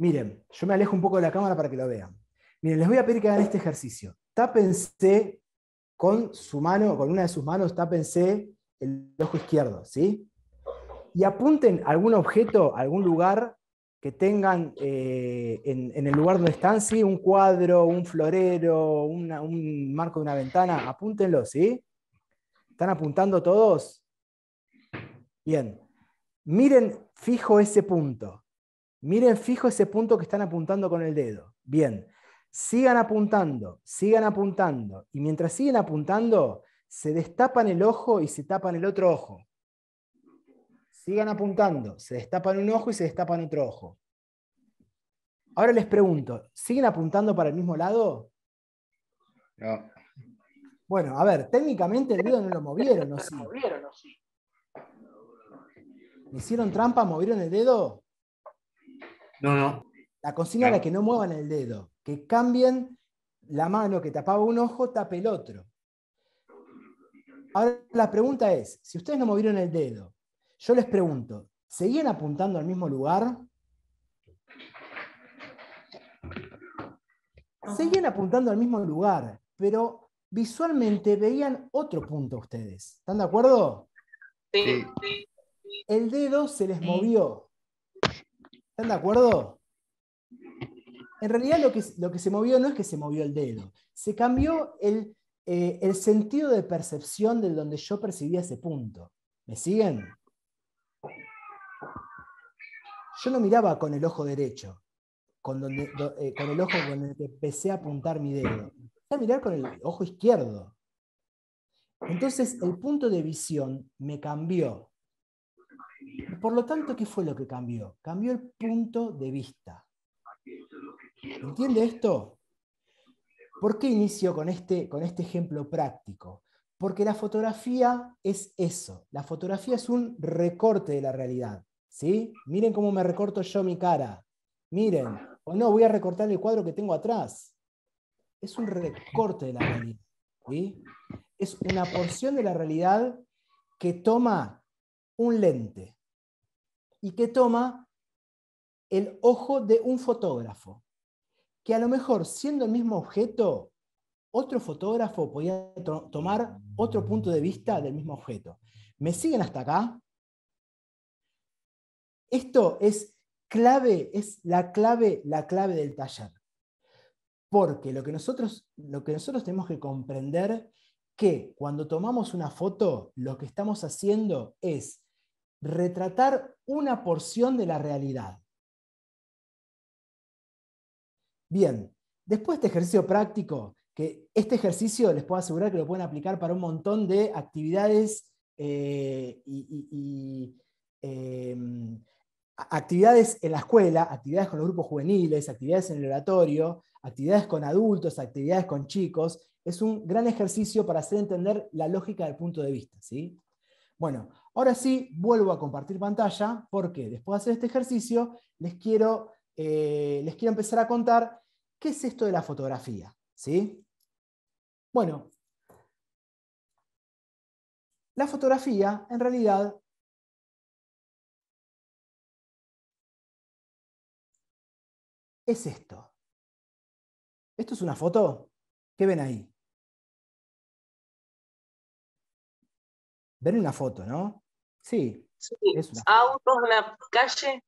Miren, yo me alejo un poco de la cámara para que lo vean. Miren, les voy a pedir que hagan este ejercicio. Tápense con su mano, con una de sus manos, tápense el ojo izquierdo, ¿sí? Y apunten algún objeto, algún lugar que tengan eh, en, el lugar donde están, ¿sí? Un cuadro, un florero, un marco de una ventana, apúntenlo, ¿sí? ¿Están apuntando todos? Bien. Miren fijo ese punto. Miren fijo ese punto que están apuntando con el dedo. Bien, sigan apuntando, sigan apuntando. Y mientras siguen apuntando, se destapan el ojo y se tapan el otro ojo. Sigan apuntando, se destapan un ojo y se destapan otro ojo. Ahora les pregunto, ¿siguen apuntando para el mismo lado? No. Bueno, a ver, técnicamente el dedo no lo movieron, ¿no? Sí. hicieron trampa? ¿Movieron el dedo? No, no. La consigna era que no muevan el dedo, que cambien la mano que tapaba un ojo, tape el otro. Ahora la pregunta es, si ustedes no movieron el dedo, yo les pregunto, ¿seguían apuntando al mismo lugar? Seguían apuntando al mismo lugar, pero visualmente veían otro punto ustedes. ¿Están de acuerdo? Sí. El dedo se les movió. ¿Están de acuerdo? En realidad lo que, se movió no es que se movió el dedo, se cambió el, eh, sentido de percepción de donde yo percibía ese punto. ¿Me siguen? Yo no miraba con el ojo derecho, con, eh, con el ojo con el que empecé a apuntar mi dedo. Empecé a mirar con el ojo izquierdo. Entonces el punto de visión me cambió. Por lo tanto, ¿qué fue lo que cambió? Cambió el punto de vista. ¿Entiende esto? ¿Por qué inicio con este, con este ejemplo práctico? Porque la fotografía es eso. La fotografía es un recorte de la realidad. ¿sí? Miren cómo me recorto yo mi cara. Miren. O no, voy a recortar el cuadro que tengo atrás. Es un recorte de la realidad. ¿sí? Es una porción de la realidad que toma un lente y que toma el ojo de un fotógrafo, que a lo mejor siendo el mismo objeto, otro fotógrafo podía tomar otro punto de vista del mismo objeto. ¿Me siguen hasta acá? Esto es clave, es la clave, la clave del taller. Porque lo que nosotros, lo que nosotros tenemos que comprender que cuando tomamos una foto, lo que estamos haciendo es retratar una porción de la realidad. Bien, después de este ejercicio práctico, que este ejercicio les puedo asegurar que lo pueden aplicar para un montón de actividades eh, y, em, actividades en la escuela, actividades con los grupos juveniles, actividades en el oratorio, actividades con adultos, actividades con chicos. Es un gran ejercicio para hacer entender la lógica del punto de vista. Bueno, ahora sí vuelvo a compartir pantalla porque después de hacer este ejercicio eh, les quiero, empezar a contar qué es esto de la fotografía. ¿sí? Bueno, la fotografía en realidad es esto. ¿Esto es una foto? ¿Qué ven ahí? Ver una foto, ¿no? Sí. sí. Es la calle.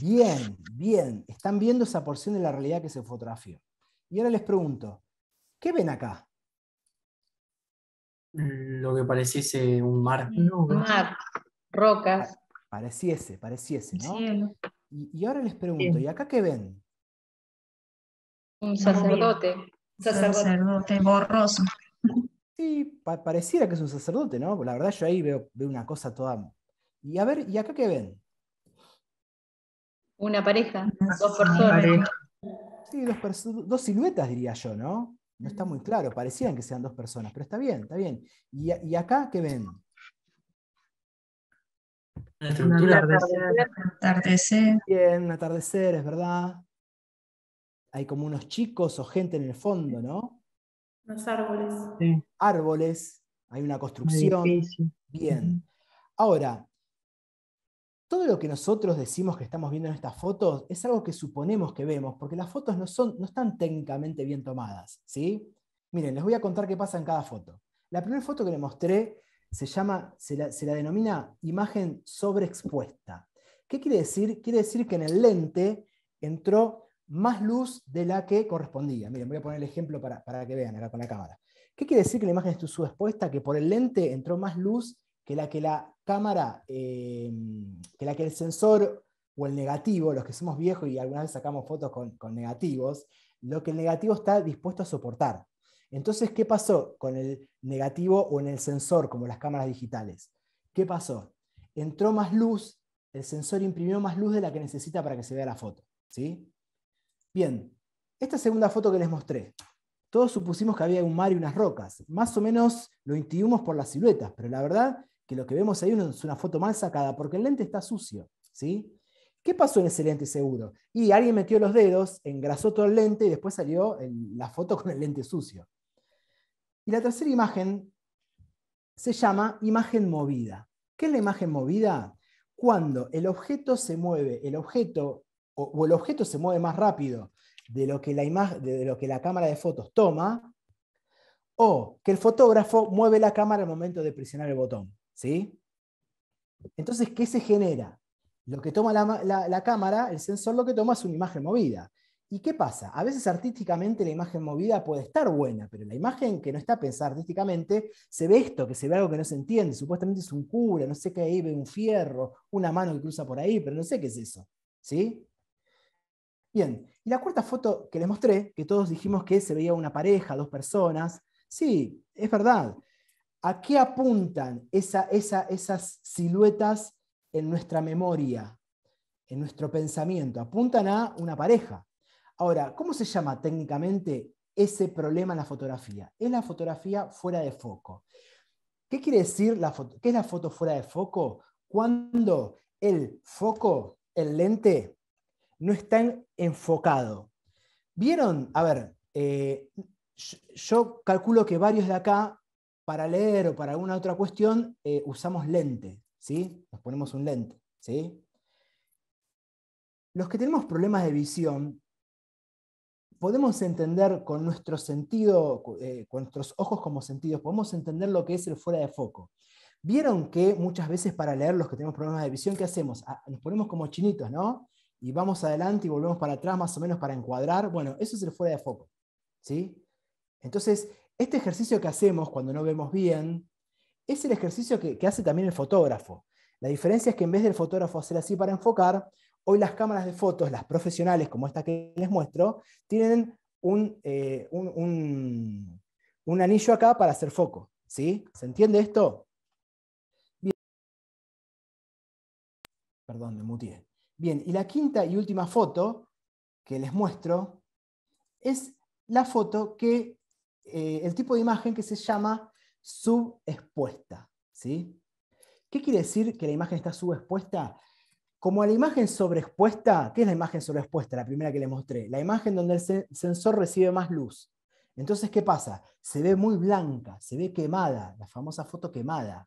Bien, bien. Están viendo esa porción de la realidad que se fotografió. Y ahora les pregunto, ¿qué ven acá? Lo que pareciese un mar. Un mar, rocas. Pareciese, pareciese, ¿no? Y, ahora les pregunto, ¿y acá qué ven? Un sacerdote. Sacerdote, sacerdote borroso. Sí, pareciera que es un sacerdote, ¿no? La verdad yo ahí veo, una cosa toda... Y a ver, ¿y acá qué ven? Una pareja, dos personas. Sí, dos, dos siluetas diría yo, ¿no? No está muy claro, parecían que sean dos personas, pero está bien, está bien. ¿Y, acá qué ven? Una estructura. atardecer. Bien, un atardecer, es verdad. Hay como unos chicos o gente en el fondo, ¿no? Los árboles. Sí. Árboles, hay una construcción. Bien. Ahora, todo lo que nosotros decimos que estamos viendo en estas fotos es algo que suponemos que vemos, porque las fotos no, son, no están técnicamente bien tomadas. ¿sí? Miren, les voy a contar qué pasa en cada foto. La primera foto que les mostré se, llama, se, la, se la denomina imagen sobreexpuesta. ¿Qué quiere decir? Quiere decir que en el lente entró más luz de la que correspondía. Miren, voy a poner el ejemplo para, que vean acá con la cámara. ¿Qué quiere decir que la imagen estuvo expuesta? Que por el lente entró más luz que la que la cámara, eh, que la que el sensor o el negativo, los que somos viejos y alguna vez sacamos fotos con, con negativos, lo que el negativo está dispuesto a soportar. Entonces, ¿qué pasó con el negativo o en el sensor, como las cámaras digitales? ¿Qué pasó? Entró más luz, el sensor imprimió más luz de la que necesita para que se vea la foto. ¿sí? Bien, esta segunda foto que les mostré, todos supusimos que había un mar y unas rocas. Más o menos lo intuimos por las siluetas, pero la verdad que lo que vemos ahí es una foto mal sacada, porque el lente está sucio. ¿sí? ¿Qué pasó en ese lente seguro? Y alguien metió los dedos, engrasó todo el lente y después salió la foto con el lente sucio. Y la tercera imagen se llama imagen movida. ¿Qué es la imagen movida? Cuando el objeto se mueve, el objeto o, el objeto se mueve más rápido de lo, que la de lo que la cámara de fotos toma, o que el fotógrafo mueve la cámara al momento de presionar el botón. ¿sí? Entonces, ¿qué se genera? Lo que toma la, cámara, el sensor lo que toma es una imagen movida. ¿Y qué pasa? A veces artísticamente la imagen movida puede estar buena, pero la imagen que no está pensada artísticamente se ve esto, que se ve algo que no se entiende. Supuestamente es un cura, no sé qué ahí ve un fierro, una mano que cruza por ahí, pero no sé qué es eso. ¿Sí? Bien, y la cuarta foto que les mostré, que todos dijimos que se veía una pareja, dos personas, sí, es verdad. ¿A qué apuntan esas siluetas en nuestra memoria, en nuestro pensamiento? Apuntan a una pareja. Ahora, ¿cómo se llama técnicamente ese problema en la fotografía? Es la fotografía fuera de foco. ¿Qué quiere decir la foto? ¿Qué la foto fuera de foco? Cuando el foco, el lente, no están enfocado. ¿Vieron? A ver, eh, yo, calculo que varios de acá, para leer o para alguna otra cuestión, eh, usamos lente, ¿sí? Nos ponemos un lente, ¿sí? Los que tenemos problemas de visión, podemos entender con nuestro sentido, eh, con nuestros ojos como sentidos, podemos entender lo que es el fuera de foco. Vieron que muchas veces para leer los que tenemos problemas de visión, ¿qué hacemos? Ah, nos ponemos como chinitos, ¿no? y vamos adelante y volvemos para atrás más o menos para encuadrar, bueno, eso es el fuera de foco. ¿sí? Entonces, este ejercicio que hacemos cuando no vemos bien es el ejercicio que, hace también el fotógrafo. La diferencia es que en vez del fotógrafo hacer así para enfocar, hoy las cámaras de fotos, las profesionales como esta que les muestro, tienen un, eh, un, anillo acá para hacer foco. ¿sí? ¿Se entiende esto? Bien. Perdón, me mutié. Bien, y la quinta y última foto que les muestro es la foto que, eh, el tipo de imagen que se llama subexpuesta. ¿Qué quiere decir que la imagen está subexpuesta? Como la imagen sobreexpuesta, ¿qué es la imagen sobreexpuesta? La primera que les mostré. La imagen donde el sensor recibe más luz. Entonces, ¿qué pasa? Se ve muy blanca, se ve quemada, la famosa foto quemada.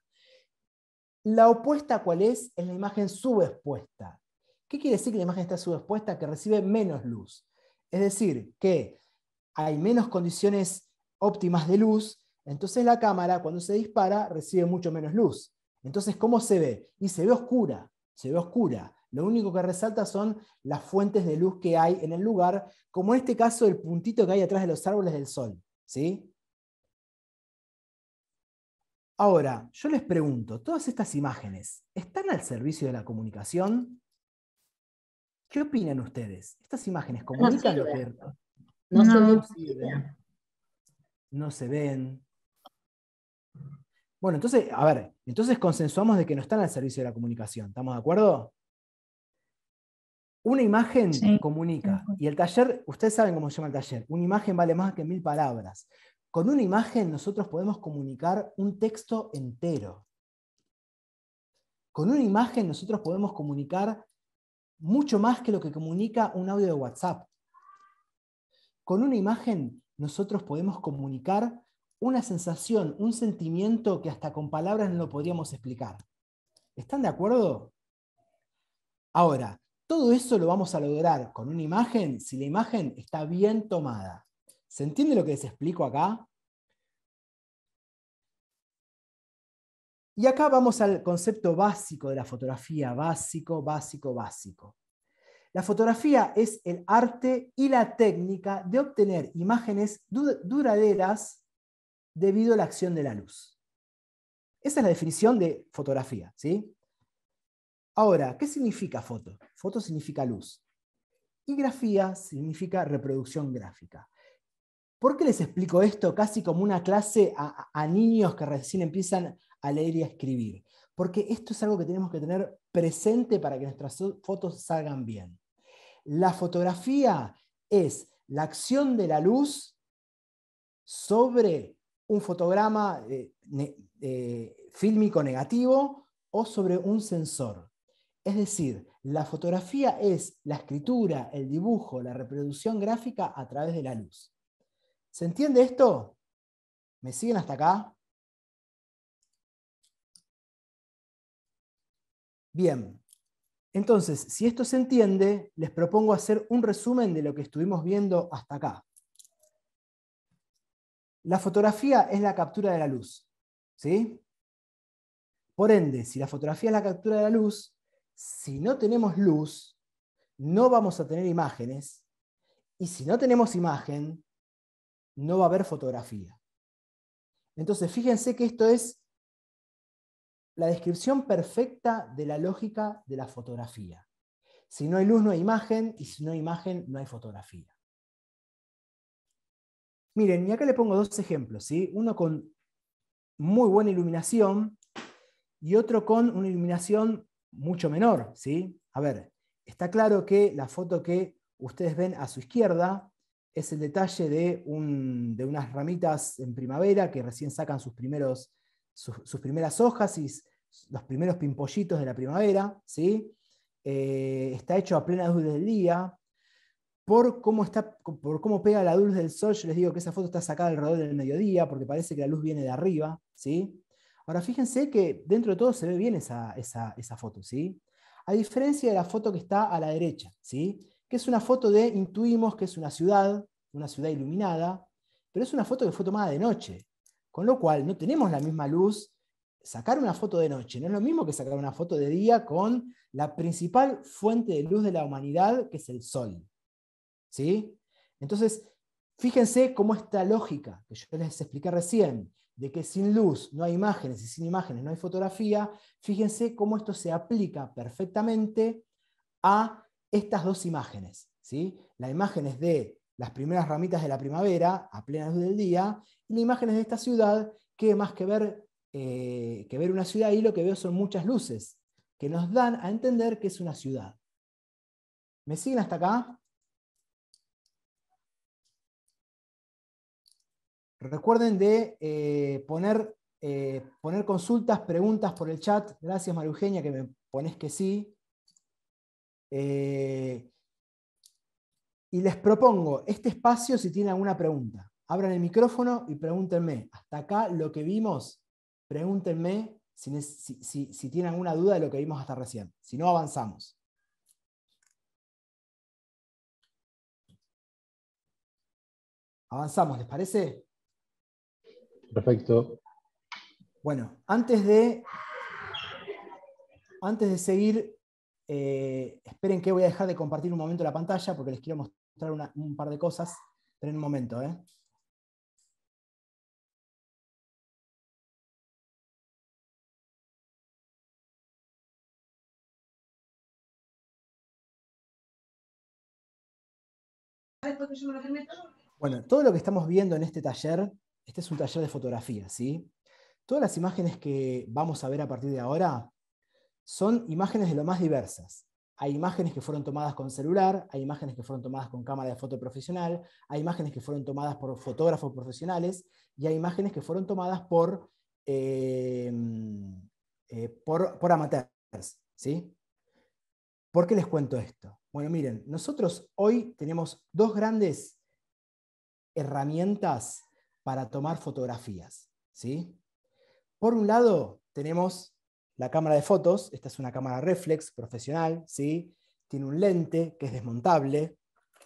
La opuesta, ¿cuál es? Es la imagen subexpuesta. ¿Qué quiere decir que la imagen está subexpuesta? Que recibe menos luz. Es decir, que hay menos condiciones óptimas de luz, entonces la cámara cuando se dispara recibe mucho menos luz. Entonces, ¿cómo se ve? Y se ve oscura, se ve oscura. Lo único que resalta son las fuentes de luz que hay en el lugar, como en este caso el puntito que hay atrás de los árboles del sol. Ahora, yo les pregunto, ¿todas estas imágenes están al servicio de la comunicación? ¿Qué opinan ustedes? ¿Estas imágenes comunican lo que no, se ven. No se ven. Bueno, entonces, a ver, entonces consensuamos de que no están al servicio de la comunicación. ¿Estamos de acuerdo? Una imagen comunica. Y el taller, ustedes saben cómo se llama el taller. Una imagen vale más que mil palabras. Con una imagen nosotros podemos comunicar un texto entero. Con una imagen nosotros podemos comunicar mucho más que lo que comunica un audio de WhatsApp. Con una imagen nosotros podemos comunicar una sensación, un sentimiento que hasta con palabras no lo podríamos explicar. ¿Están de acuerdo? Ahora, todo eso lo vamos a lograr con una imagen si la imagen está bien tomada. ¿Se entiende lo que les explico acá? Y acá vamos al concepto básico de la fotografía, básico, básico, básico. La fotografía es el arte y la técnica de obtener imágenes duraderas debido a la acción de la luz. Esa es la definición de fotografía. ¿sí? Ahora, ¿qué significa foto? Foto significa luz. Y grafía significa reproducción gráfica. ¿Por qué les explico esto casi como una clase a, a niños que recién empiezan a leer y a escribir. Porque esto es algo que tenemos que tener presente para que nuestras fotos salgan bien. La fotografía es la acción de la luz sobre un fotograma eh, eh, fílmico negativo o sobre un sensor. Es decir, la fotografía es la escritura, el dibujo, la reproducción gráfica a través de la luz. ¿Se entiende esto? ¿Me siguen hasta acá? Bien, entonces, si esto se entiende, les propongo hacer un resumen de lo que estuvimos viendo hasta acá. La fotografía es la captura de la luz. ¿sí? Por ende, si la fotografía es la captura de la luz, si no tenemos luz, no vamos a tener imágenes. Y si no tenemos imagen, no va a haber fotografía. Entonces, fíjense que esto es la descripción perfecta de la lógica de la fotografía. Si no hay luz, no hay imagen, y si no hay imagen, no hay fotografía. Miren, y acá le pongo dos ejemplos, uno con muy buena iluminación y otro con una iluminación mucho menor. A ver, está claro que la foto que ustedes ven a su izquierda es el detalle de unas ramitas en primavera que recién sacan sus primeros sus, primeras hojas y los primeros pimpollitos de la primavera, ¿sí? Eh, está hecho a plena luz del día. Por cómo, está, por cómo pega la luz del sol, yo les digo que esa foto está sacada alrededor del mediodía, porque parece que la luz viene de arriba, ¿sí? Ahora, fíjense que dentro de todo se ve bien esa, esa foto, ¿sí? A diferencia de la foto que está a la derecha, ¿sí? Que es una foto de, intuimos que es una ciudad, una ciudad iluminada, pero es una foto que fue tomada de noche, con lo cual, no tenemos la misma luz. Sacar una foto de noche no es lo mismo que sacar una foto de día con la principal fuente de luz de la humanidad, que es el sol. ¿Sí? Entonces, fíjense cómo esta lógica que yo les expliqué recién, de que sin luz no hay imágenes y sin imágenes no hay fotografía, fíjense cómo esto se aplica perfectamente a estas dos imágenes. ¿sí? La imagen es de las primeras ramitas de la primavera a plena luz del día, y las imágenes de esta ciudad, que más que ver, eh, que ver una ciudad ahí, lo que veo son muchas luces, que nos dan a entender que es una ciudad. ¿Me siguen hasta acá? Recuerden de eh, poner, eh, poner consultas, preguntas por el chat. Gracias, Eugenia que me pones que sí. Y les propongo este espacio si tienen alguna pregunta. Abran el micrófono y pregúntenme. Hasta acá lo que vimos, pregúntenme si, tienen alguna duda de lo que vimos hasta recién. Si no, avanzamos. Avanzamos, ¿les parece? Perfecto. Bueno, antes de, antes de seguir, eh, esperen que voy a dejar de compartir un momento la pantalla porque les quiero mostrar un par de cosas, pero en un momento. ¿eh? Bueno, todo lo que estamos viendo en este taller, este es un taller de fotografía, ¿sí? Todas las imágenes que vamos a ver a partir de ahora son imágenes de lo más diversas hay imágenes que fueron tomadas con celular, hay imágenes que fueron tomadas con cámara de foto profesional, hay imágenes que fueron tomadas por fotógrafos profesionales y hay imágenes que fueron tomadas por, eh, eh, por, amateurs. ¿sí? ¿Por qué les cuento esto? Bueno, miren, nosotros hoy tenemos dos grandes herramientas para tomar fotografías. ¿sí? Por un lado, tenemos la cámara de fotos, esta es una cámara reflex profesional, ¿sí? tiene un lente que es desmontable.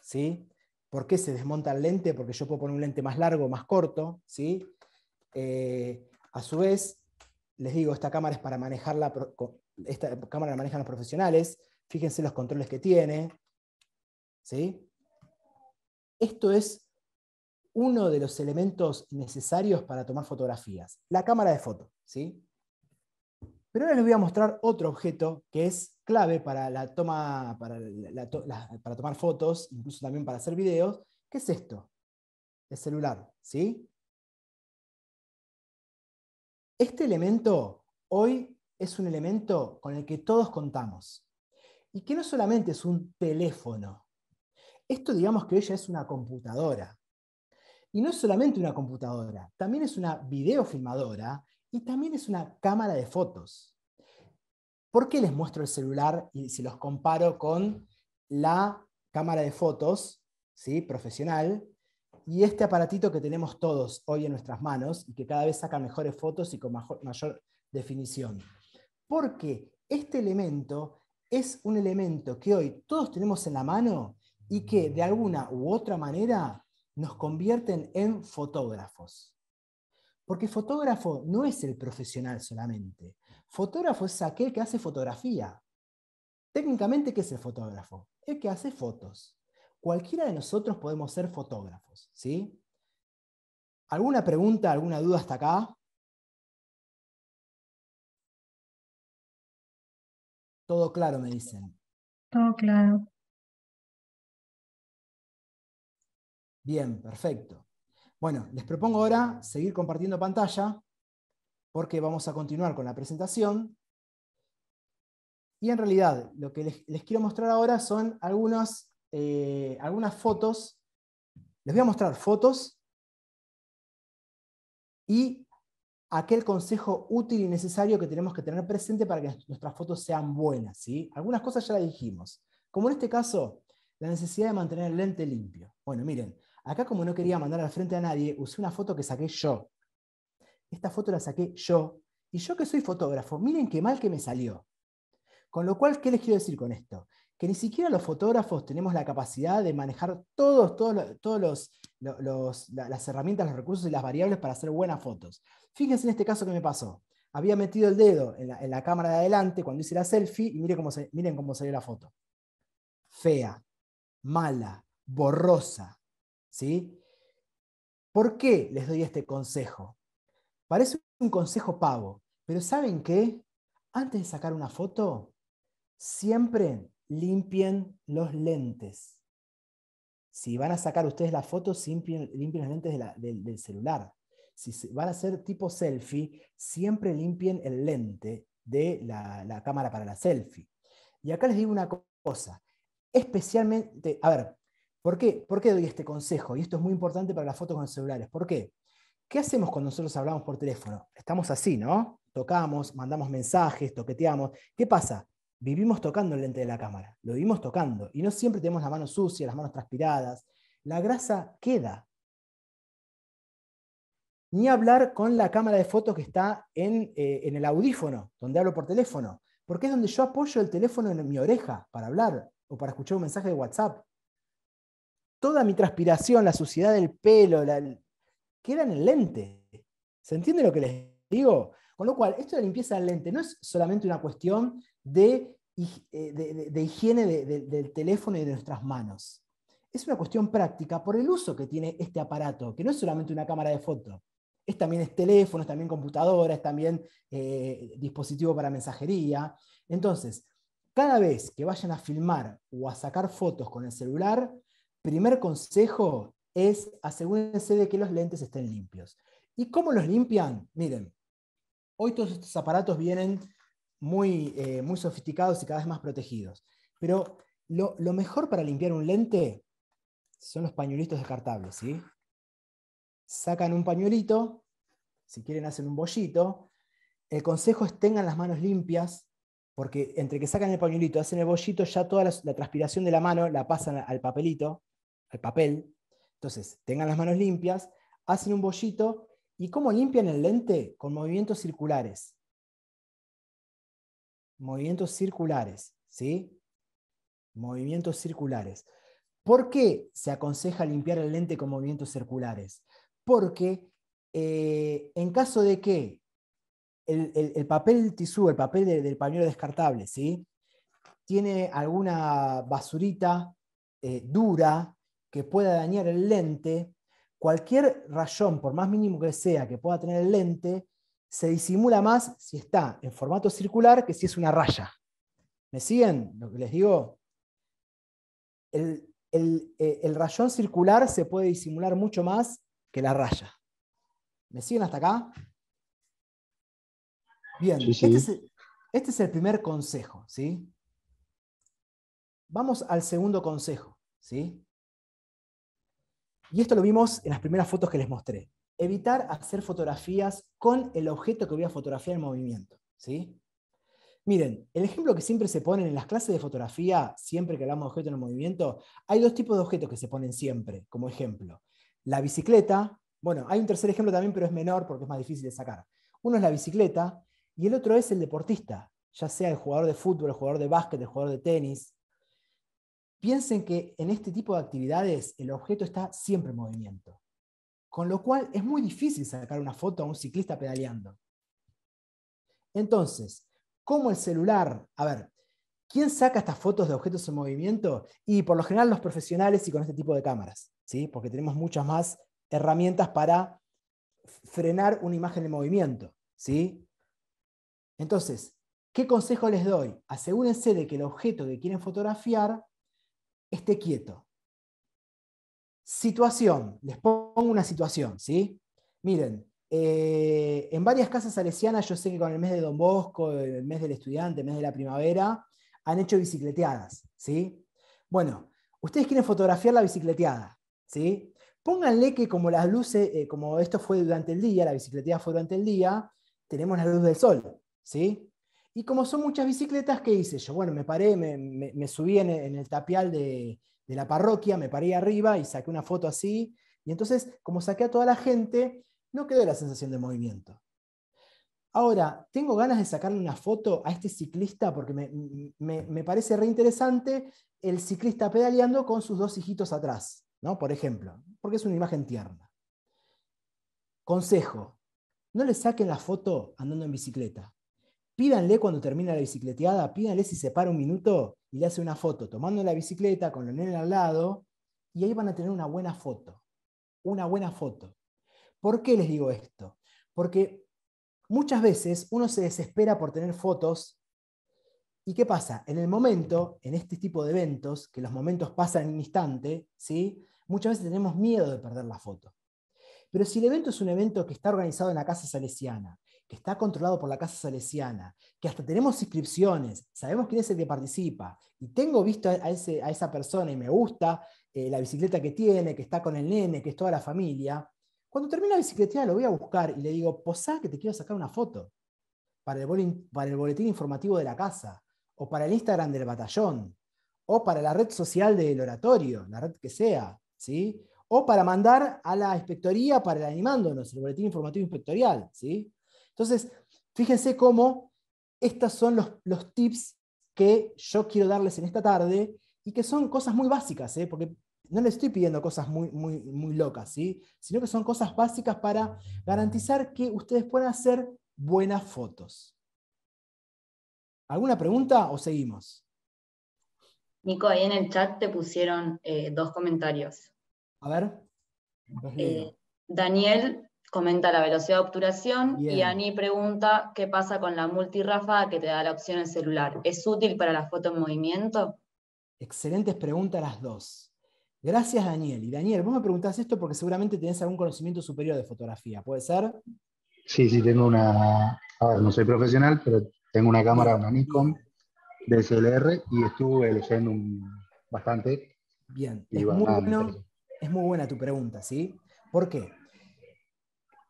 ¿sí? ¿Por qué se desmonta el lente? Porque yo puedo poner un lente más largo, más corto. ¿sí? Eh, a su vez, les digo, esta cámara es para manejarla, esta cámara la manejan los profesionales. Fíjense los controles que tiene. ¿sí? Esto es uno de los elementos necesarios para tomar fotografías, la cámara de fotos, ¿sí? Pero ahora les voy a mostrar otro objeto que es clave para, la toma, para, tomar fotos, incluso también para hacer videos, que es esto, el celular. ¿sí? Este elemento hoy es un elemento con el que todos contamos y que no solamente es un teléfono. Esto digamos que ya es una computadora. Y no es solamente una computadora, también es una videofilmadora y también es una cámara de fotos. ¿Por qué les muestro el celular y si los comparo con la cámara de fotos ¿sí? profesional y este aparatito que tenemos todos hoy en nuestras manos y que cada vez saca mejores fotos y con mayor definición? Porque este elemento es un elemento que hoy todos tenemos en la mano y que de alguna u otra manera nos convierten en fotógrafos. Porque fotógrafo no es el profesional solamente. Fotógrafo es aquel que hace fotografía. Técnicamente, ¿qué es el fotógrafo? El que hace fotos. Cualquiera de nosotros podemos ser fotógrafos, ¿sí? ¿Alguna pregunta, alguna duda hasta acá? Todo claro, me dicen. Todo claro. Bien, perfecto. Bueno, les propongo ahora seguir compartiendo pantalla porque vamos a continuar con la presentación. Y en realidad lo que les, quiero mostrar ahora son eh, algunas fotos. Les voy a mostrar fotos y aquel consejo útil y necesario que tenemos que tener presente para que nuestras fotos sean buenas. Algunas cosas ya las dijimos, como en este caso, la necesidad de mantener el lente limpio. Bueno, miren, Acá como no quería mandar al frente a nadie, usé una foto que saqué yo. Esta foto la saqué yo. Y yo que soy fotógrafo, miren qué mal que me salió. Con lo cual, ¿qué les quiero decir con esto? Que ni siquiera los fotógrafos tenemos la capacidad de manejar todos, todos, las herramientas, los recursos y las variables para hacer buenas fotos. Fíjense en este caso que me pasó. Había metido el dedo en la, cámara de adelante cuando hice la selfie y miren cómo salió la foto. Fea, mala, borrosa, ¿sí? ¿Por qué les doy este consejo? Parece un consejo pavo, pero ¿saben qué? Antes de sacar una foto, siempre limpien los lentes. Si van a sacar ustedes la foto, limpien, limpien los lentes del celular. Si van a hacer tipo selfie, siempre limpien el lente de la, la cámara para la selfie. Y acá les digo una cosa, especialmente, a ver, ¿Por qué? ¿Por qué doy este consejo? Y esto es muy importante para las fotos con celulares. ¿Por qué? ¿Qué hacemos cuando nosotros hablamos por teléfono? Estamos así, ¿no? Tocamos, mandamos mensajes, toqueteamos. ¿Qué pasa? Vivimos tocando el lente de la cámara, lo vivimos tocando. Y no siempre tenemos las manos sucias, las manos transpiradas. La grasa queda. Ni hablar con la cámara de fotos que está en, eh, en el audífono, donde hablo por teléfono. Porque es donde yo apoyo el teléfono en mi oreja para hablar o para escuchar un mensaje de WhatsApp toda mi transpiración, la suciedad del pelo, queda en el lente. ¿Se entiende lo que les digo? Con lo cual, esto de limpieza del lente no es solamente una cuestión de, eh, higiene del teléfono y de nuestras manos. Es una cuestión práctica por el uso que tiene este aparato, que no es solamente una cámara de foto. Es también es teléfono, es también computadora, es también eh, dispositivo para mensajería. Entonces, cada vez que vayan a filmar o a sacar fotos con el celular, primer consejo es asegúrense de que los lentes estén limpios. ¿Y cómo los limpian? Miren, hoy todos estos aparatos vienen muy, eh, muy sofisticados y cada vez más protegidos. Pero lo, mejor para limpiar un lente son los pañuelitos descartables. ¿sí? Sacan un pañuelito, si quieren hacen un bollito. El consejo es tengan las manos limpias, porque entre que sacan el pañuelito, hacen el bollito, ya toda la transpiración de la mano la pasan al papelito el papel. Entonces, tengan las manos limpias, hacen un bollito y cómo limpian el lente con movimientos circulares. Movimientos circulares, ¿sí? Movimientos circulares. ¿Por qué se aconseja limpiar el lente con movimientos circulares? Porque eh, en caso de que el, papel tisú, el papel del pañuelo descartable, ¿sí? tiene alguna basurita eh, dura que pueda dañar el lente, cualquier rayón, por más mínimo que sea, que pueda tener el lente, se disimula más si está en formato circular que si es una raya. ¿Me siguen lo que les digo? El, el, eh, rayón circular se puede disimular mucho más que la raya. ¿Me siguen hasta acá? Bien, este, este, es, el primer consejo, ¿sí? Vamos al segundo consejo, ¿sí? Y esto lo vimos en las primeras fotos que les mostré. Evitar hacer fotografías con el objeto que voy a fotografiar en movimiento. ¿sí? Miren, el ejemplo que siempre se ponen en las clases de fotografía, siempre que hablamos de objetos en movimiento, hay dos tipos de objetos que se ponen siempre como ejemplo. La bicicleta, bueno, hay un tercer ejemplo también, pero es menor porque es más difícil de sacar. Uno es la bicicleta y el otro es el deportista, ya sea el jugador de fútbol, el jugador de básquet, el jugador de tenis, Piensen que en este tipo de actividades el objeto está siempre en movimiento, con lo cual es muy difícil sacar una foto a un ciclista pedaleando. Entonces, ¿cómo el celular? A ver, ¿quién saca estas fotos de objetos en movimiento? Y por lo general los profesionales y con este tipo de cámaras, ¿sí? porque tenemos muchas más herramientas para frenar una imagen en movimiento. ¿sí? Entonces, ¿qué consejo les doy? Asegúrense de que el objeto que quieren fotografiar esté quieto. Situación, les pongo una situación, ¿sí? Miren, eh, en varias casas salesianas, yo sé que con el mes de Don Bosco, el mes del estudiante, el mes de la primavera, han hecho bicicleteadas, ¿sí? Bueno, ustedes quieren fotografiar la bicicleteada, ¿sí? Pónganle que como las luces, eh, como esto fue durante el día, la bicicleteada fue durante el día, tenemos la luz del sol, ¿sí? Y como son muchas bicicletas, ¿qué hice yo? Bueno, me paré, me, subí en, el tapial de, la parroquia, me paré arriba y saqué una foto así. Y entonces, como saqué a toda la gente, no quedó la sensación de movimiento. Ahora, tengo ganas de sacarle una foto a este ciclista porque me, me parece reinteresante el ciclista pedaleando con sus dos hijitos atrás, ¿no? Por ejemplo, porque es una imagen tierna. Consejo, no le saquen la foto andando en bicicleta. Pídanle cuando termina la bicicleteada, pídanle si se para un minuto y le hace una foto tomando la bicicleta con nenes al lado, y ahí van a tener una buena foto. Una buena foto. ¿Por qué les digo esto? Porque muchas veces uno se desespera por tener fotos. ¿Y qué pasa? En el momento, en este tipo de eventos, que los momentos pasan en un instante, ¿sí? muchas veces tenemos miedo de perder la foto. Pero si el evento es un evento que está organizado en la Casa Salesiana, está controlado por la Casa Salesiana, que hasta tenemos inscripciones, sabemos quién es el que participa, y tengo visto a, esa persona y me gusta eh, la bicicleta que tiene, que está con el nene, que es toda la familia, cuando termina la bicicleta lo voy a buscar y le digo, posá que te quiero sacar una foto para el, boletín, para el boletín informativo de la casa, o para el Instagram del batallón, o para la red social del oratorio, la red que sea, ¿sí? o para mandar a la inspectoría para el animándonos, el boletín informativo inspectorial, ¿sí? Entonces, fíjense cómo estos son los, tips que yo quiero darles en esta tarde y que son cosas muy básicas, ¿eh? porque no les estoy pidiendo cosas muy, muy, muy locas, sino que son cosas básicas para garantizar que ustedes puedan hacer buenas fotos. ¿Alguna pregunta o seguimos? Nico, ahí en el chat te pusieron eh, dos comentarios. A ver. Eh, Daniel comenta la velocidad de obturación y Ani pregunta qué pasa con la multirráfaga que te da la opción en celular. ¿Es útil para la foto en movimiento? Excelentes preguntas las dos. Gracias, Daniel. Y Daniel, vos me preguntás esto porque seguramente tenés algún conocimiento superior de fotografía, ¿puede ser? Sí, sí, tengo una. A ver, no soy profesional, pero tengo una cámara, una Nikon DSLR, y estuve leyendo bastante. Bien, es muy, es muy buena tu pregunta, ¿sí? ¿Por qué?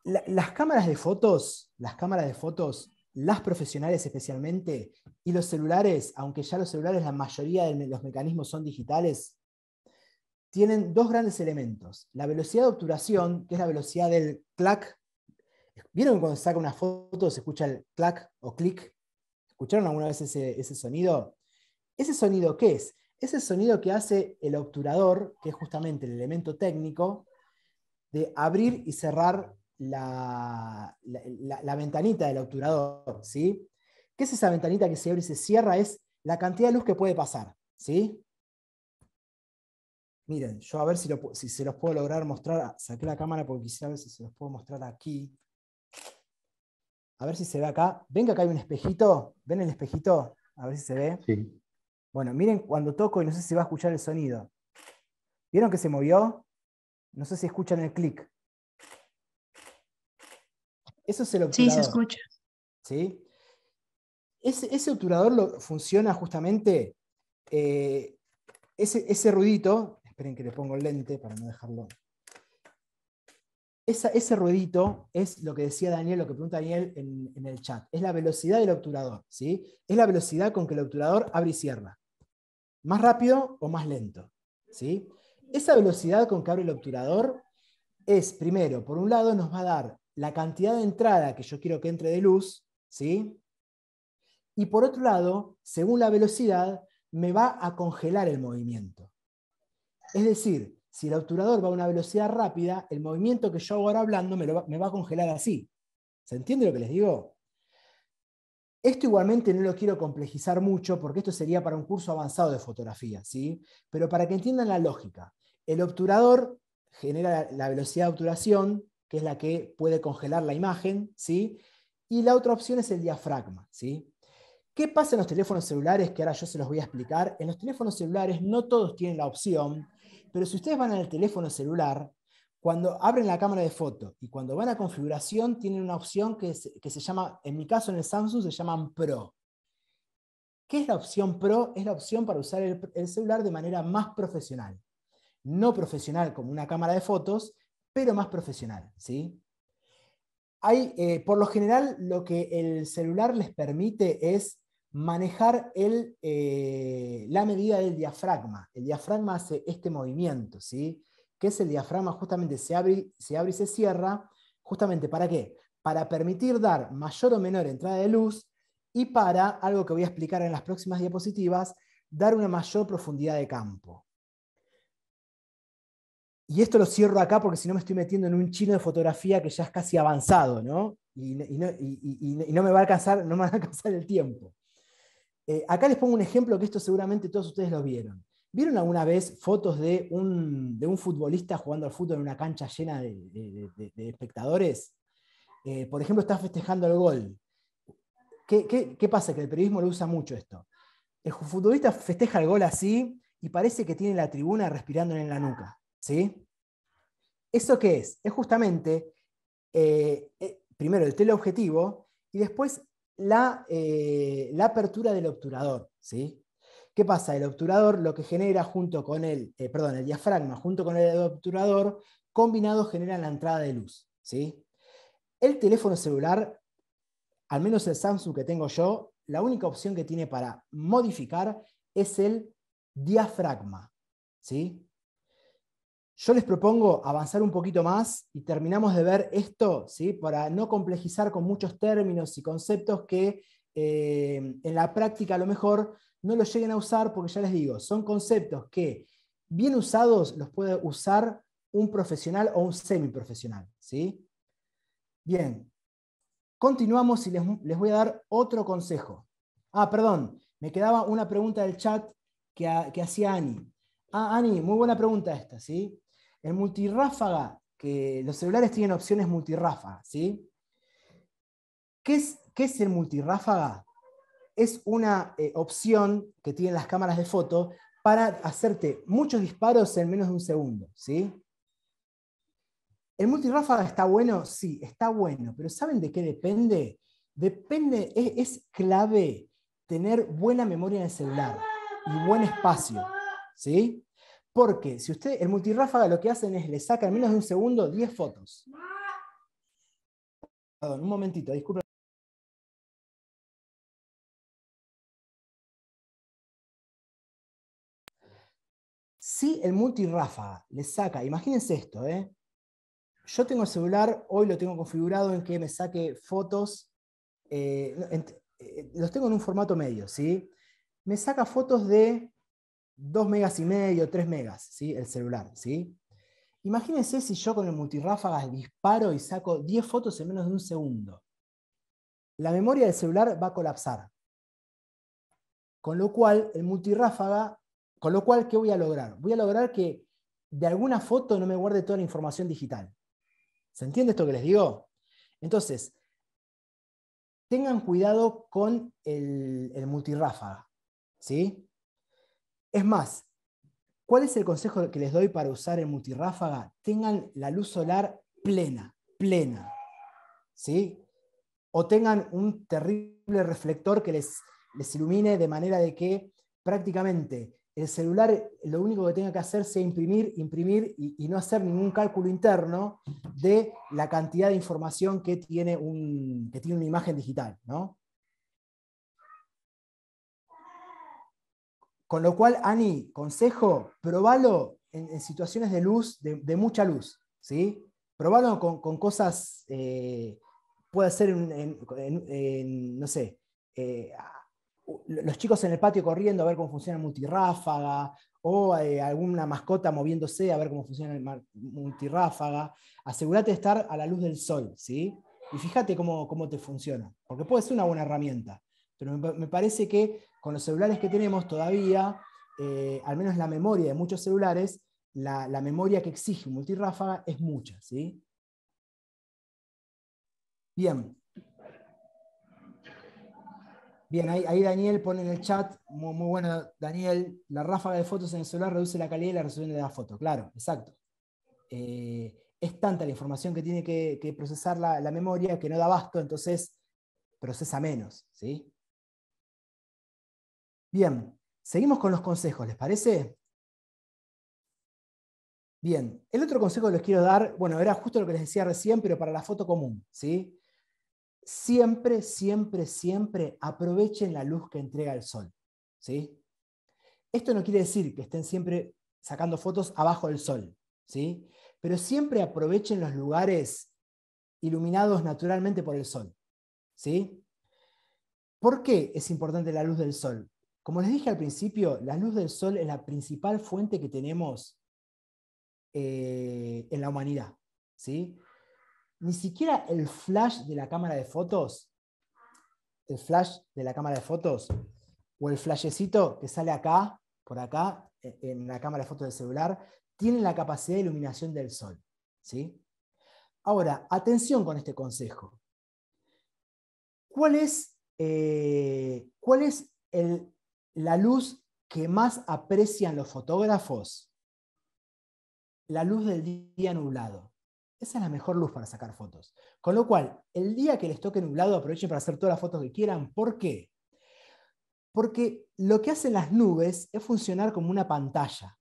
las cámaras de fotos, las cámaras de fotos, las profesionales especialmente, y los celulares, aunque ya los celulares, la mayoría de los mecanismos son digitales, tienen dos grandes elementos. La velocidad de obturación, que es la velocidad del clac. ¿Vieron cuando saca una foto se escucha el clac o clic? ¿Escucharon alguna vez ese, ese sonido? ¿Ese sonido qué es? Ese sonido que hace el obturador, que es justamente el elemento técnico, de abrir y cerrar la, ventanita del obturador, ¿sí? ¿Qué es esa ventanita que se abre y se cierra? Es la cantidad de luz que puede pasar, ¿sí? Miren, yo a ver si, si se los puedo lograr mostrar, ah, saqué la cámara porque quisiera ver si se los puedo mostrar aquí. A ver si se ve acá. Ven que acá hay un espejito. ¿Ven el espejito? A ver si se ve. Sí. Bueno, miren cuando toco y no sé si va a escuchar el sonido. ¿Vieron que se movió? No sé si escuchan el clic. Eso es el obturador. Sí, se escucha. ¿Sí? Ese, obturador lo, funciona justamente, eh, ese, ese ruidito, esperen que le pongo el lente para no dejarlo. ese ruidito es lo que decía Daniel, lo que pregunta Daniel en, el chat. Es la velocidad del obturador. ¿sí? Es la velocidad con que el obturador abre y cierra. Más rápido o más lento. ¿sí? Esa velocidad con que abre el obturador es, primero, por un lado, nos va a dar la cantidad de entrada que yo quiero que entre de luz, ¿sí? Y por otro lado, según la velocidad, me va a congelar el movimiento. Es decir, si el obturador va a una velocidad rápida, el movimiento que yo hago ahora hablando me, va, va a congelar así. ¿Se entiende lo que les digo? Esto igualmente no lo quiero complejizar mucho porque esto sería para un curso avanzado de fotografía, ¿sí? Pero para que entiendan la lógica, el obturador genera la velocidad de obturación, es la que puede congelar la imagen, ¿sí? Y la otra opción es el diafragma, ¿sí? ¿Qué pasa en los teléfonos celulares? Que ahora yo se los voy a explicar. En los teléfonos celulares no todos tienen la opción, pero si ustedes van al teléfono celular, cuando abren la cámara de foto y cuando van a configuración, tienen una opción que, se llama, en mi caso en el Samsung, se llama Pro. ¿Qué es la opción Pro? Es la opción para usar el celular de manera más profesional. No profesional como una cámara de fotos, pero más profesional. Hay, eh, por lo general, lo que el celular les permite es manejar el, eh, la medida del diafragma. El diafragma hace este movimiento, ¿sí? que es el diafragma justamente se abre, se abre y se cierra, justamente para qué? Para permitir dar mayor o menor entrada de luz y para, algo que voy a explicar en las próximas diapositivas, dar una mayor profundidad de campo y esto lo cierro acá porque si no me estoy metiendo en un chino de fotografía que ya es casi avanzado, ¿no? Y, no, me va a alcanzar, no me va a alcanzar el tiempo. Eh, acá les pongo un ejemplo que esto seguramente todos ustedes lo vieron. ¿Vieron alguna vez fotos de un, futbolista jugando al fútbol en una cancha llena de, espectadores? Eh, por ejemplo, está festejando el gol. ¿Qué, qué pasa? Que el periodismo lo usa mucho esto. El futbolista festeja el gol así y parece que tiene la tribuna respirándole en la nuca. ¿Sí? ¿Eso qué es? Es justamente, eh, eh, primero, el teleobjetivo y después eh, la, apertura del obturador. ¿sí? ¿Qué pasa? El obturador lo que genera junto con el, perdón, el diafragma junto con el obturador Combinado generan la entrada de luz. ¿sí? El teléfono celular, al menos el Samsung que tengo yo, la única opción que tiene para modificar es el diafragma. ¿sí? Yo les propongo avanzar un poquito más y terminamos de ver esto, ¿sí? para no complejizar con muchos términos y conceptos que eh, en la práctica a lo mejor no los lleguen a usar, porque ya les digo, son conceptos que bien usados los puede usar un profesional o un semiprofesional. ¿sí? Bien, continuamos y les, voy a dar otro consejo. Ah, perdón, me quedaba una pregunta del chat que, que hacía Ani. Ah, Ani, muy buena pregunta esta, ¿sí? El multirráfaga, que los celulares tienen opciones multiráfaga, ¿sí? ¿Qué es, qué es el multiráfaga? Es una eh, opción que tienen las cámaras de foto para hacerte muchos disparos en menos de un segundo, ¿sí? ¿El multiráfaga está bueno? Sí, está bueno, pero ¿saben de qué depende? Depende, es, es clave tener buena memoria en el celular y buen espacio, ¿sí? Porque si usted, el multiráfaga lo que hacen es le saca en menos de un segundo 10 fotos. Perdón, un momentito, disculpen. Si el multiráfaga le saca, imagínense esto, ¿eh? yo tengo el celular, hoy lo tengo configurado en que me saque fotos, eh, eh, los tengo en un formato medio, ¿sí? Me saca fotos de 2 megas y medio, 3 megas, ¿sí? el celular. ¿sí? Imagínense si yo con el multirráfaga disparo y saco 10 fotos en menos de un segundo. La memoria del celular va a colapsar. Con lo cual, el multirráfaga, con lo cual, ¿qué voy a lograr? Voy a lograr que de alguna foto no me guarde toda la información digital. ¿Se entiende esto que les digo? Entonces, tengan cuidado con el, el multirráfaga. ¿sí? Es más, ¿cuál es el consejo que les doy para usar el multiráfaga? Tengan la luz solar plena, plena. ¿Sí? O tengan un terrible reflector que les, les ilumine de manera de que prácticamente el celular lo único que tenga que hacer sea imprimir, imprimir y, y, no hacer ningún cálculo interno de la cantidad de información que tiene, un, que tiene una imagen digital, ¿no? Con lo cual, Ani, consejo, probalo en, situaciones de luz, de, mucha luz, ¿sí? Probalo con, cosas, eh, puede ser, en, no sé, eh, los chicos en el patio corriendo a ver cómo funciona el multiráfaga o eh, alguna mascota moviéndose a ver cómo funciona el multiráfaga Asegúrate de estar a la luz del sol, ¿sí? Y fíjate cómo, cómo te funciona, porque puede ser una buena herramienta. Pero me, parece que con los celulares que tenemos todavía, eh, al menos la memoria de muchos celulares, la, memoria que exige multiráfaga es mucha. ¿sí? Bien. Bien, ahí, Daniel pone en el chat, muy, bueno, Daniel, la ráfaga de fotos en el celular reduce la calidad y la resolución de la foto. Claro, exacto. Eh, es tanta la información que tiene que, procesar la, la, memoria que no da abasto, entonces procesa menos. ¿sí? Bien, seguimos con los consejos, ¿les parece? Bien, el otro consejo que les quiero dar, bueno, era justo lo que les decía recién, pero para la foto común, ¿sí? Siempre, siempre, siempre aprovechen la luz que entrega el sol, ¿sí? Esto no quiere decir que estén siempre sacando fotos abajo del sol, ¿sí? Pero siempre aprovechen los lugares iluminados naturalmente por el sol, ¿sí? ¿Por qué es importante la luz del sol? Como les dije al principio, la luz del sol es la principal fuente que tenemos eh, en la humanidad. ¿sí? Ni siquiera el flash de la cámara de fotos, el flash de la cámara de fotos, o el flashecito que sale acá, por acá, e-, en la cámara de fotos del celular, tiene la capacidad de iluminación del sol. Ahora, atención con este consejo. ¿Cuál es, eh, cuál es el, la luz que más aprecian los fotógrafos, la luz del día nublado. Esa es la mejor luz para sacar fotos. Con lo cual, el día que les toque nublado, aprovechen para hacer todas las fotos que quieran. ¿Por qué? Porque lo que hacen las nubes es funcionar como una pantalla.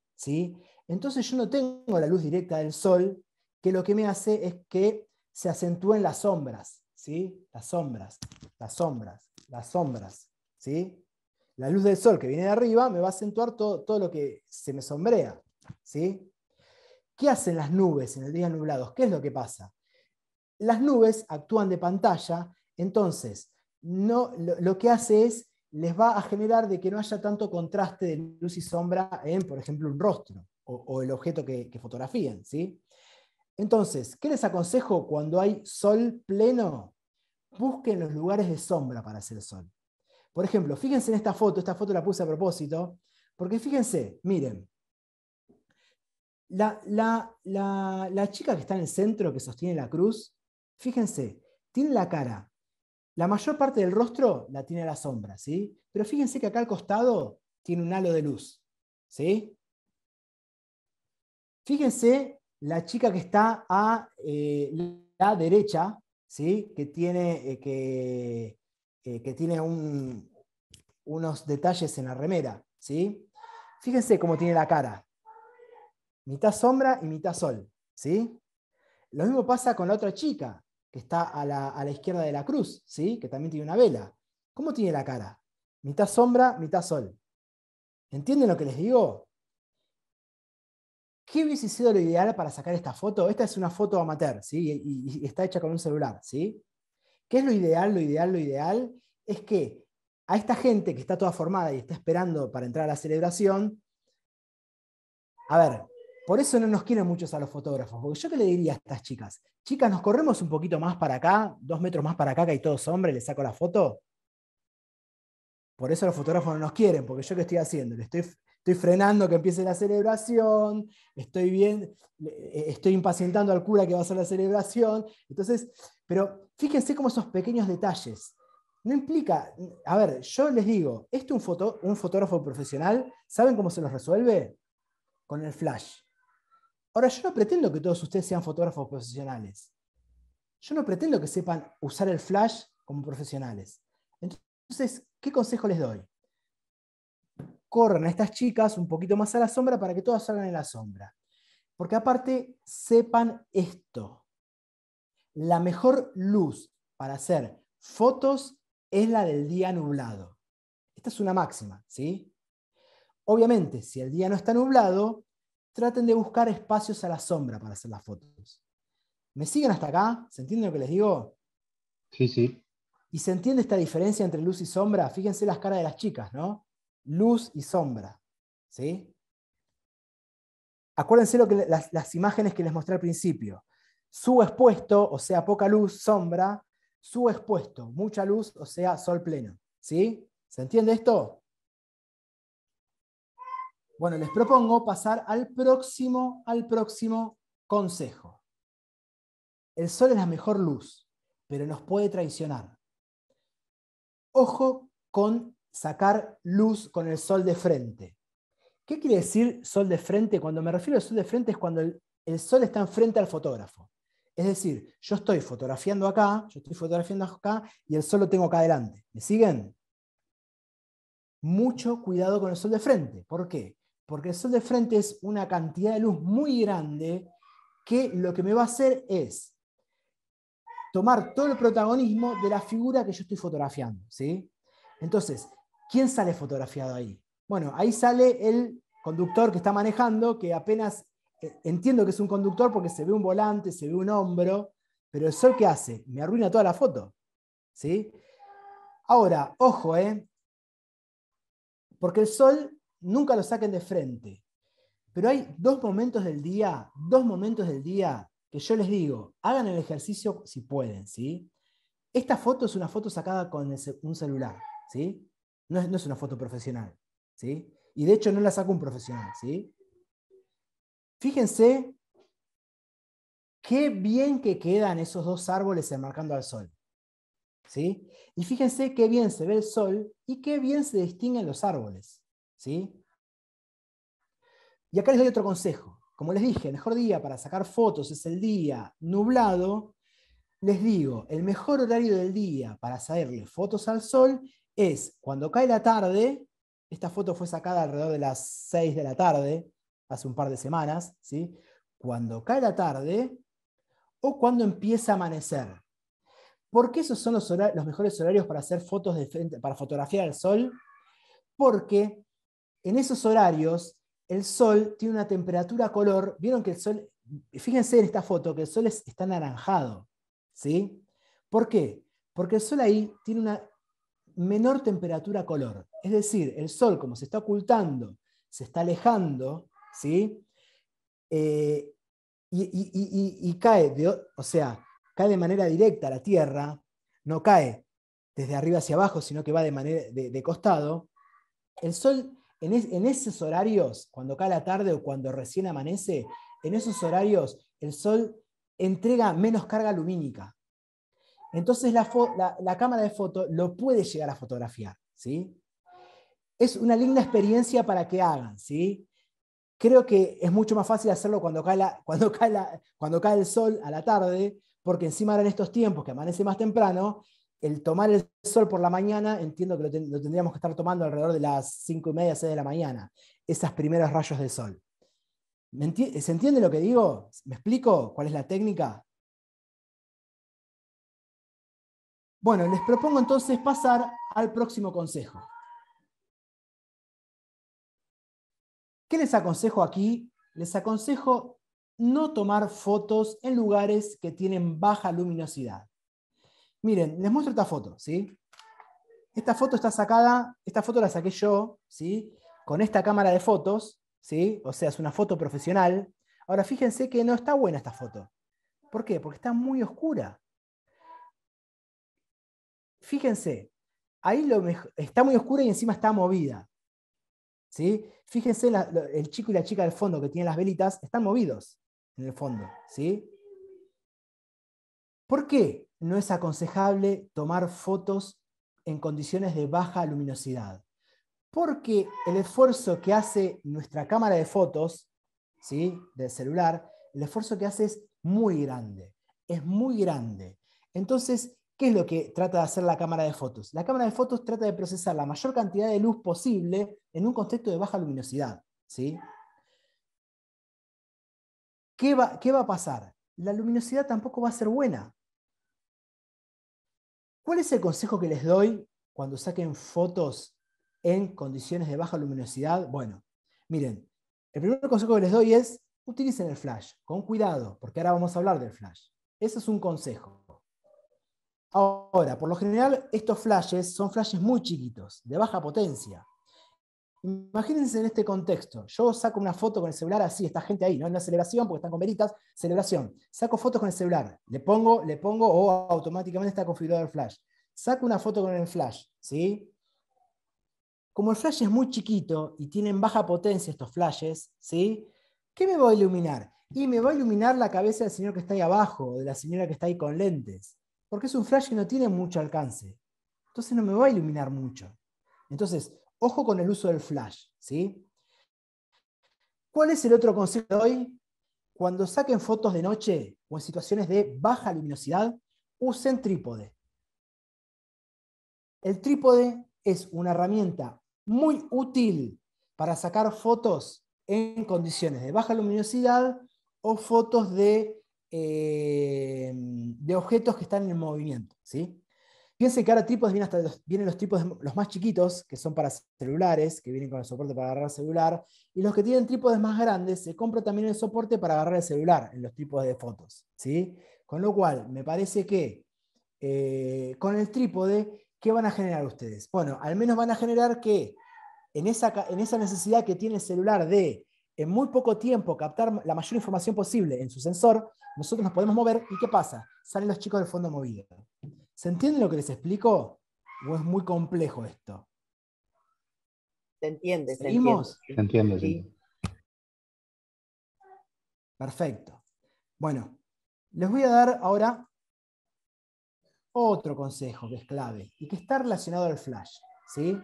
Entonces yo no tengo la luz directa del sol, que lo que me hace es que se acentúen las sombras. ¿sí? Las sombras, las sombras, las sombras. ¿sí? la luz del sol que viene de arriba me va a acentuar todo, lo que se me sombrea. ¿sí? ¿Qué hacen las nubes en el día nublado? ¿Qué es lo que pasa? Las nubes actúan de pantalla, entonces no, lo, que hace es les va a generar de que no haya tanto contraste de luz y sombra en, por ejemplo, un rostro o, el objeto que, fotografían. ¿sí? Entonces, ¿qué les aconsejo cuando hay sol pleno? Busquen los lugares de sombra para hacer sol. Por ejemplo, fíjense en esta foto, esta foto la puse a propósito, porque fíjense, miren, la, chica que está en el centro, que sostiene la cruz, fíjense, tiene la cara, la mayor parte del rostro la tiene la sombra, ¿sí? Pero fíjense que acá al costado tiene un halo de luz, ¿sí? Fíjense la chica que está a eh, la derecha, ¿sí? que tiene, eh, que, eh, que tiene unos detalles en la remera. ¿sí? Fíjense cómo tiene la cara. Mitad sombra y mitad sol. ¿sí? Lo mismo pasa con la otra chica, que está a la, izquierda de la cruz, ¿sí? que también tiene una vela. ¿Cómo tiene la cara? Mitad sombra, mitad sol. ¿Entienden lo que les digo? ¿Qué hubiese sido lo ideal para sacar esta foto? Esta es una foto amateur, ¿sí? y está hecha con un celular, ¿sí? ¿Qué es lo ideal? Lo ideal, lo ideal es que a esta gente que está toda formada y está esperando para entrar a la celebración, a ver, por eso no nos quieren muchos a los fotógrafos, porque yo qué le diría a estas chicas, chicas, nos corremos un poquito más para acá, dos metros más para acá, que hay todos hombres, le saco la foto. Por eso los fotógrafos no nos quieren, porque yo qué estoy haciendo, le estoy estoy frenando que empiece la celebración, estoy bien, e, estoy impacientando al cura que va a hacer la celebración. Entonces, pero fíjense cómo esos pequeños detalles. No implica, a ver, yo les digo, este un, un fotógrafo profesional, ¿saben cómo se los resuelve? Con el flash. Ahora, yo no pretendo que todos ustedes sean fotógrafos profesionales. Yo no pretendo que sepan usar el flash como profesionales. Entonces, ¿qué consejo les doy? corran a estas chicas un poquito más a la sombra para que todas salgan en la sombra. Porque aparte, sepan esto. La mejor luz para hacer fotos es la del día nublado. Esta es una máxima, ¿sí? Obviamente, si el día no está nublado, traten de buscar espacios a la sombra para hacer las fotos. ¿Me siguen hasta acá? ¿Se entiende lo que les digo? Sí, sí. ¿Y se entiende esta diferencia entre luz y sombra? Fíjense las caras de las chicas, ¿no? luz y sombra. ¿sí? Acuérdense lo que las, imágenes que les mostré al principio. Subexpuesto, o sea, poca luz, sombra, subexpuesto, mucha luz, o sea, sol pleno. ¿Sí? ¿Se entiende esto? Bueno, les propongo pasar al próximo, al próximo consejo. El sol es la mejor luz, pero nos puede traicionar. Ojo con sacar luz con el sol de frente. ¿Qué quiere decir sol de frente? Cuando me refiero al sol de frente es cuando el, sol está enfrente al fotógrafo. Es decir, yo estoy fotografiando acá, yo estoy fotografiando acá y el sol lo tengo acá adelante. ¿Me siguen? Mucho cuidado con el sol de frente. ¿Por qué? Porque el sol de frente es una cantidad de luz muy grande que lo que me va a hacer es tomar todo el protagonismo de la figura que yo estoy fotografiando. ¿sí? Entonces, ¿Quién sale fotografiado ahí? Bueno, ahí sale el conductor que está manejando, que apenas eh, entiendo que es un conductor porque se ve un volante, se ve un hombro, pero el sol ¿qué hace, me arruina toda la foto. ¿Sí? Ahora, ojo, ¿eh? porque el sol nunca lo saquen de frente. Pero hay dos momentos del día, dos momentos del día que yo les digo, hagan el ejercicio si pueden, ¿sí? Esta foto es una foto sacada con un celular, ¿sí? No es, una foto profesional, ¿sí? Y de hecho no la saca un profesional, ¿sí? Fíjense qué bien que quedan esos dos árboles enmarcando al sol, ¿sí? Y fíjense qué bien se ve el sol y qué bien se distinguen los árboles, ¿sí? Y acá les doy otro consejo. Como les dije, el mejor día para sacar fotos es el día nublado. Les digo, el mejor horario del día para sacarle fotos al sol es cuando cae la tarde, esta foto fue sacada alrededor de las 6 de la tarde, hace un par de semanas, ¿sí? cuando cae la tarde o cuando empieza a amanecer. ¿Por qué esos son los, los mejores horarios para hacer fotos de frente, para fotografiar el sol? Porque en esos horarios el sol tiene una temperatura color. Vieron que el sol, fíjense en esta foto, que el sol está anaranjado. ¿sí? ¿Por qué? Porque el sol ahí tiene una menor temperatura color. Es decir, el sol, como se está ocultando, se está alejando, ¿sí? Eh, y, cae, de, o sea, cae de manera directa a la Tierra, no cae desde arriba hacia abajo, sino que va de, manera, de, costado, el Sol en, en, esos horarios, cuando cae la tarde o cuando recién amanece, en esos horarios el Sol entrega menos carga lumínica. Entonces la, cámara de foto lo puede llegar a fotografiar, ¿sí? Es una linda experiencia para que hagan, ¿sí? Creo que es mucho más fácil hacerlo cuando cae, cuando, cuando cae el sol a la tarde, porque encima ahora en estos tiempos que amanece más temprano, el tomar el sol por la mañana, entiendo que lo, tendríamos que estar tomando alrededor de las cinco y media, seis de la mañana, esos primeros rayos de sol. ¿Se entiende lo que digo? ¿Me explico cuál es la técnica? Bueno, les propongo entonces pasar al próximo consejo. ¿Qué les aconsejo aquí? Les aconsejo no tomar fotos en lugares que tienen baja luminosidad. Miren, les muestro esta foto, ¿sí? Esta foto está sacada, esta foto la saqué yo, ¿sí? Con esta cámara de fotos, ¿sí? O sea, es una foto profesional. Ahora fíjense que no está buena esta foto. ¿Por qué? Porque está muy oscura fíjense, ahí lo está muy oscura y encima está movida. ¿sí? Fíjense el chico y la chica del fondo que tienen las velitas, están movidos en el fondo. ¿sí? ¿Por qué no es aconsejable tomar fotos en condiciones de baja luminosidad? Porque el esfuerzo que hace nuestra cámara de fotos, ¿sí? del celular, el esfuerzo que hace es muy grande, es muy grande. Entonces, ¿Qué es lo que trata de hacer la cámara de fotos? La cámara de fotos trata de procesar la mayor cantidad de luz posible en un contexto de baja luminosidad. ¿sí? ¿Qué, va, ¿Qué va a pasar? La luminosidad tampoco va a ser buena. ¿Cuál es el consejo que les doy cuando saquen fotos en condiciones de baja luminosidad? Bueno, miren, el primer consejo que les doy es utilicen el flash, con cuidado, porque ahora vamos a hablar del flash. Ese es un consejo. Ahora, por lo general, estos flashes son flashes muy chiquitos, de baja potencia. Imagínense en este contexto, yo saco una foto con el celular así, esta gente ahí, no en una celebración, porque están con veritas, celebración. Saco fotos con el celular, le pongo, le pongo, o automáticamente está configurado el flash. Saco una foto con el flash, ¿sí? Como el flash es muy chiquito y tienen baja potencia estos flashes, ¿sí? ¿Qué me va a iluminar? Y me va a iluminar la cabeza del señor que está ahí abajo, de la señora que está ahí con lentes porque es un flash que no tiene mucho alcance. Entonces no me va a iluminar mucho. Entonces, ojo con el uso del flash. ¿sí? ¿Cuál es el otro consejo de hoy? Cuando saquen fotos de noche o en situaciones de baja luminosidad, usen trípode. El trípode es una herramienta muy útil para sacar fotos en condiciones de baja luminosidad o fotos de eh, mm, de objetos que están en movimiento. ¿sí? Piense que ahora trípodes vienen, hasta los, vienen los tipos los más chiquitos, que son para celulares, que vienen con el soporte para agarrar celular, y los que tienen trípodes más grandes se compra también el soporte para agarrar el celular en los tipos de fotos. ¿sí? Con lo cual, me parece que eh, con el trípode, ¿qué van a generar ustedes? Bueno, al menos van a generar que en esa, en esa necesidad que tiene el celular de en muy poco tiempo captar la mayor información posible en su sensor, nosotros nos podemos mover y ¿qué pasa? Salen los chicos del fondo movido. ¿Se entiende lo que les explico? ¿O es muy complejo esto? Se entiende, ¿Seguimos? Se entiende, Perfecto. Bueno, les voy a dar ahora otro consejo que es clave y que está relacionado al flash. ¿sí?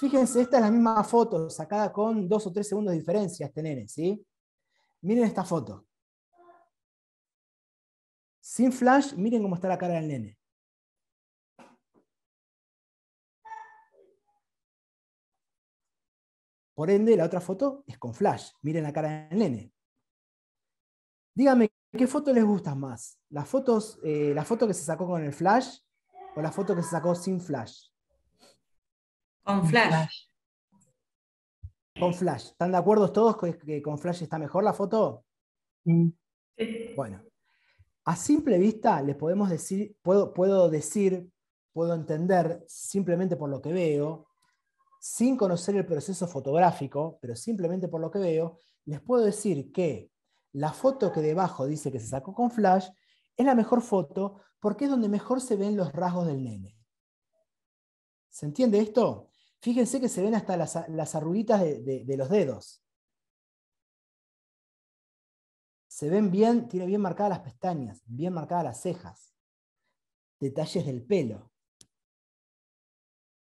Fíjense, esta es la misma foto, sacada con dos o tres segundos de diferencia, este nene, ¿sí? Miren esta foto. Sin flash, miren cómo está la cara del nene. Por ende, la otra foto es con flash. Miren la cara del nene. Díganme, ¿qué foto les gusta más? ¿Las fotos, eh, ¿La foto que se sacó con el flash o la foto que se sacó sin flash? Con flash. Con flash. ¿Están de acuerdo todos que con flash está mejor la foto? Sí. Bueno, a simple vista les podemos decir, puedo, puedo decir, puedo entender simplemente por lo que veo, sin conocer el proceso fotográfico, pero simplemente por lo que veo, les puedo decir que la foto que debajo dice que se sacó con flash es la mejor foto porque es donde mejor se ven los rasgos del nene. ¿Se entiende esto? Fíjense que se ven hasta las, las de, de, los dedos. Se ven bien, tiene bien marcadas las pestañas, bien marcadas las cejas, detalles del pelo.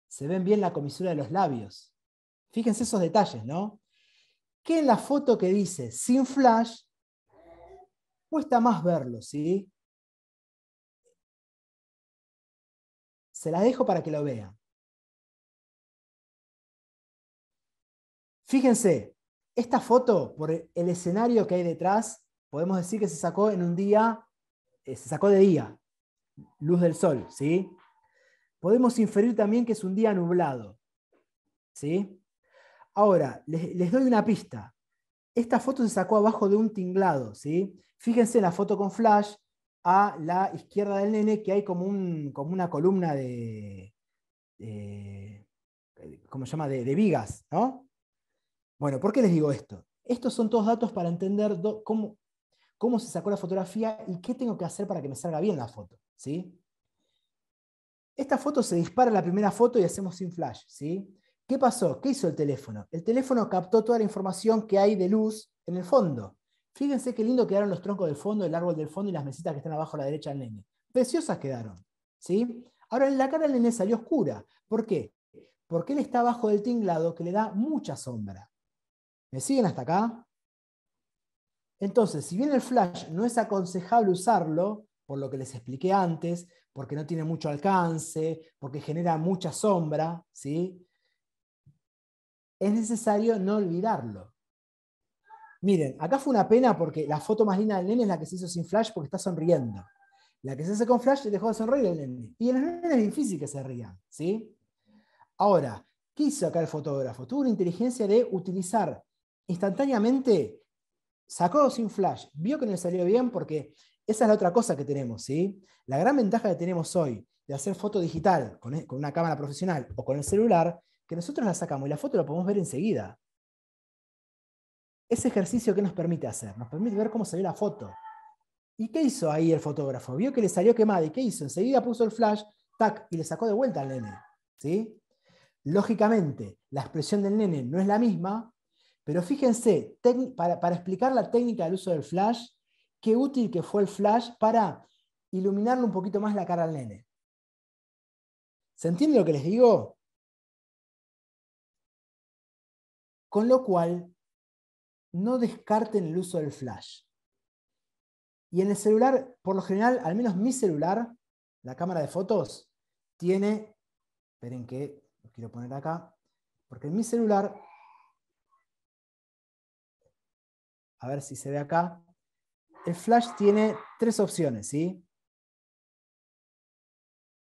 Se ven bien la comisura de los labios. Fíjense esos detalles, ¿no? Que en la foto que dice sin flash, cuesta más verlo, ¿sí? Se las dejo para que lo vean. Fíjense, esta foto, por el escenario que hay detrás, podemos decir que se sacó en un día, eh, se sacó de día, luz del sol, ¿sí? Podemos inferir también que es un día nublado, ¿sí? Ahora, les, doy una pista. Esta foto se sacó abajo de un tinglado, ¿sí? Fíjense la foto con flash, a la izquierda del nene que hay como, como una columna de, ¿cómo se llama? de, vigas, ¿no? Bueno, ¿por qué les digo esto? Estos son todos datos para entender cómo, cómo se sacó la fotografía y qué tengo que hacer para que me salga bien la foto. ¿sí? Esta foto se dispara en la primera foto y hacemos sin flash. ¿sí? ¿Qué pasó? ¿Qué hizo el teléfono? El teléfono captó toda la información que hay de luz en el fondo. Fíjense qué lindo quedaron los troncos del fondo, el árbol del fondo y las mesitas que están abajo a la derecha del nene. Preciosas quedaron. ¿sí? Ahora, en la cara del nene salió oscura. ¿Por qué? Porque él está abajo del tinglado que le da mucha sombra. ¿Me siguen hasta acá? Entonces, si bien el flash no es aconsejable usarlo, por lo que les expliqué antes, porque no tiene mucho alcance, porque genera mucha sombra, ¿sí? es necesario no olvidarlo. Miren, acá fue una pena porque la foto más linda del nene es la que se hizo sin flash porque está sonriendo. La que se hace con flash le dejó de sonreír el nene. Y el nene es difícil que se rían. ¿sí? Ahora, ¿qué hizo acá el fotógrafo? Tuvo una inteligencia de utilizar instantáneamente sacó sin flash, vio que no le salió bien porque esa es la otra cosa que tenemos, ¿sí? La gran ventaja que tenemos hoy de hacer foto digital e, con, una cámara profesional o con el celular, que nosotros la sacamos y la foto la podemos ver enseguida. Ese ejercicio que nos permite hacer, nos permite ver cómo salió la foto. ¿Y qué hizo ahí el fotógrafo? Vio que le salió quemada y qué hizo? Enseguida puso el flash, tac, y le sacó de vuelta al nene. ¿sí? Lógicamente, la expresión del nene no es la misma pero fíjense, para, explicar la técnica del uso del flash, qué útil que fue el flash para iluminarle un poquito más la cara al nene. ¿Se entiende lo que les digo? Con lo cual, no descarten el uso del flash. Y en el celular, por lo general, al menos mi celular, la cámara de fotos, tiene, esperen que lo quiero poner acá, porque en mi celular a ver si se ve acá. El flash tiene tres opciones, ¿sí?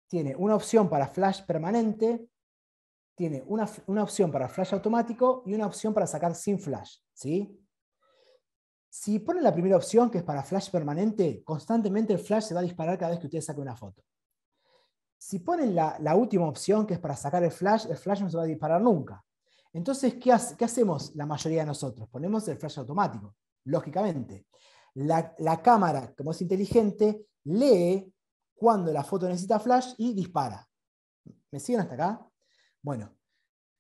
Tiene una opción para flash permanente, tiene una, opción para flash automático y una opción para sacar sin flash, Si ponen la primera opción, que es para flash permanente, constantemente el flash se va a disparar cada vez que usted saque una foto. Si ponen la última opción, que es para sacar el flash, el flash no se va a disparar nunca. Entonces, ¿qué, hacemos la mayoría de nosotros? Ponemos el flash automático, lógicamente. La, cámara, como es inteligente, lee cuando la foto necesita flash y dispara. ¿Me siguen hasta acá? Bueno,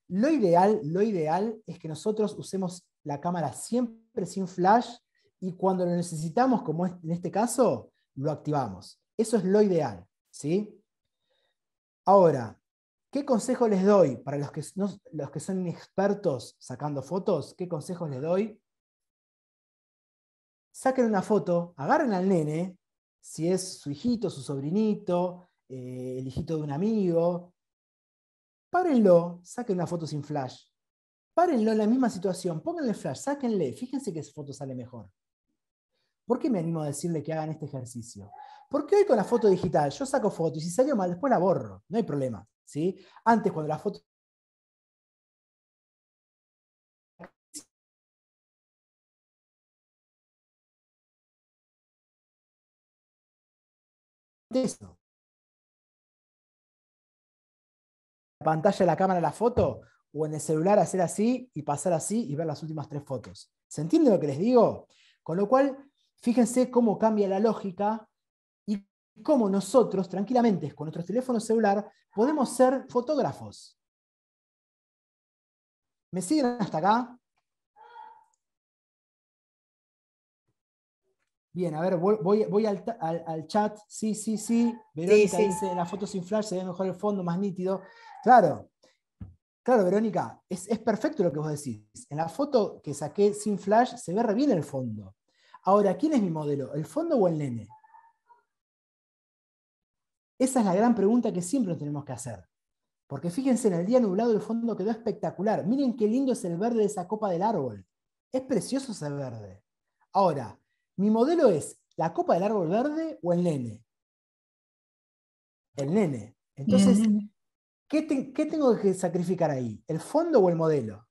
lo ideal, lo ideal es que nosotros usemos la cámara siempre sin flash y cuando lo necesitamos, como en este caso, lo activamos. Eso es lo ideal. ¿sí? Ahora, ¿Qué consejo les doy para los que, los que son expertos sacando fotos? ¿Qué consejo les doy? Saquen una foto, agarren al nene, si es su hijito, su sobrinito, eh, el hijito de un amigo, párenlo, saquen una foto sin flash, párenlo en la misma situación, pónganle flash, sáquenle, fíjense que esa foto sale mejor. ¿Por qué me animo a decirle que hagan este ejercicio? Porque hoy con la foto digital, yo saco foto, y si salió mal, después la borro, no hay problema. ¿sí? Antes, cuando la foto La pantalla de la cámara, la foto, o en el celular hacer así y pasar así y ver las últimas tres fotos. ¿Se entiende lo que les digo? Con lo cual, Fíjense cómo cambia la lógica y cómo nosotros, tranquilamente, con nuestro teléfono celular, podemos ser fotógrafos. ¿Me siguen hasta acá? Bien, a ver, voy, al, chat. Sí, sí, sí. Verónica dice, en la foto sin flash se ve mejor el fondo, más nítido. Claro, claro, Verónica, es, es, perfecto lo que vos decís. En la foto que saqué sin flash se ve re bien el fondo. Ahora, ¿quién es mi modelo? ¿El fondo o el nene? Esa es la gran pregunta que siempre nos tenemos que hacer. Porque fíjense, en el día nublado el fondo quedó espectacular. Miren qué lindo es el verde de esa copa del árbol. Es precioso ese verde. Ahora, mi modelo es la copa del árbol verde o el nene. El nene. Entonces, ¿qué tengo que sacrificar ahí? ¿El fondo o el modelo?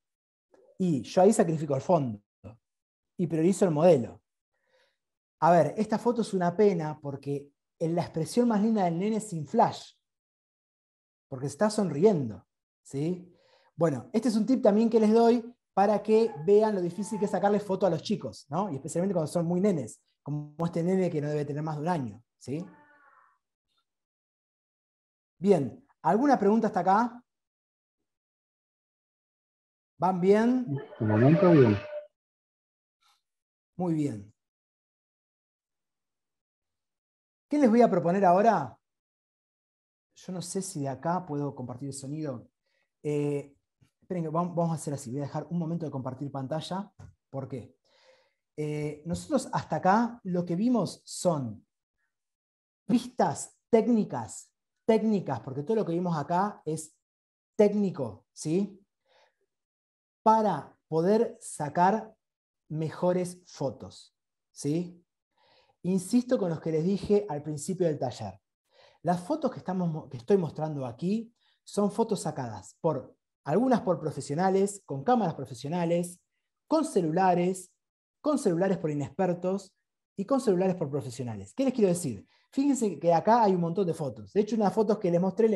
Y yo ahí sacrifico el fondo y priorizo el modelo. A ver, esta foto es una pena porque en la expresión más linda del nene es sin flash, porque está sonriendo. ¿sí? Bueno, este es un tip también que les doy para que vean lo difícil que es sacarle foto a los chicos, ¿no? y especialmente cuando son muy nenes, como este nene que no debe tener más de un año. ¿sí? Bien, ¿alguna pregunta hasta acá? ¿Van bien? bien. Muy bien. ¿Qué les voy a proponer ahora? Yo no sé si de acá puedo compartir el sonido. Eh, esperen, vamos a hacer así. Voy a dejar un momento de compartir pantalla. ¿Por qué? Eh, nosotros hasta acá lo que vimos son pistas técnicas, técnicas, porque todo lo que vimos acá es técnico, ¿sí? Para poder sacar mejores fotos, ¿sí? Insisto con los que les dije al principio del taller. Las fotos que, estamos, que estoy mostrando aquí son fotos sacadas por algunas por profesionales, con cámaras profesionales, con celulares, con celulares por inexpertos y con celulares por profesionales. ¿Qué les quiero decir? Fíjense que acá hay un montón de fotos. De hecho, unas fotos que les mostré,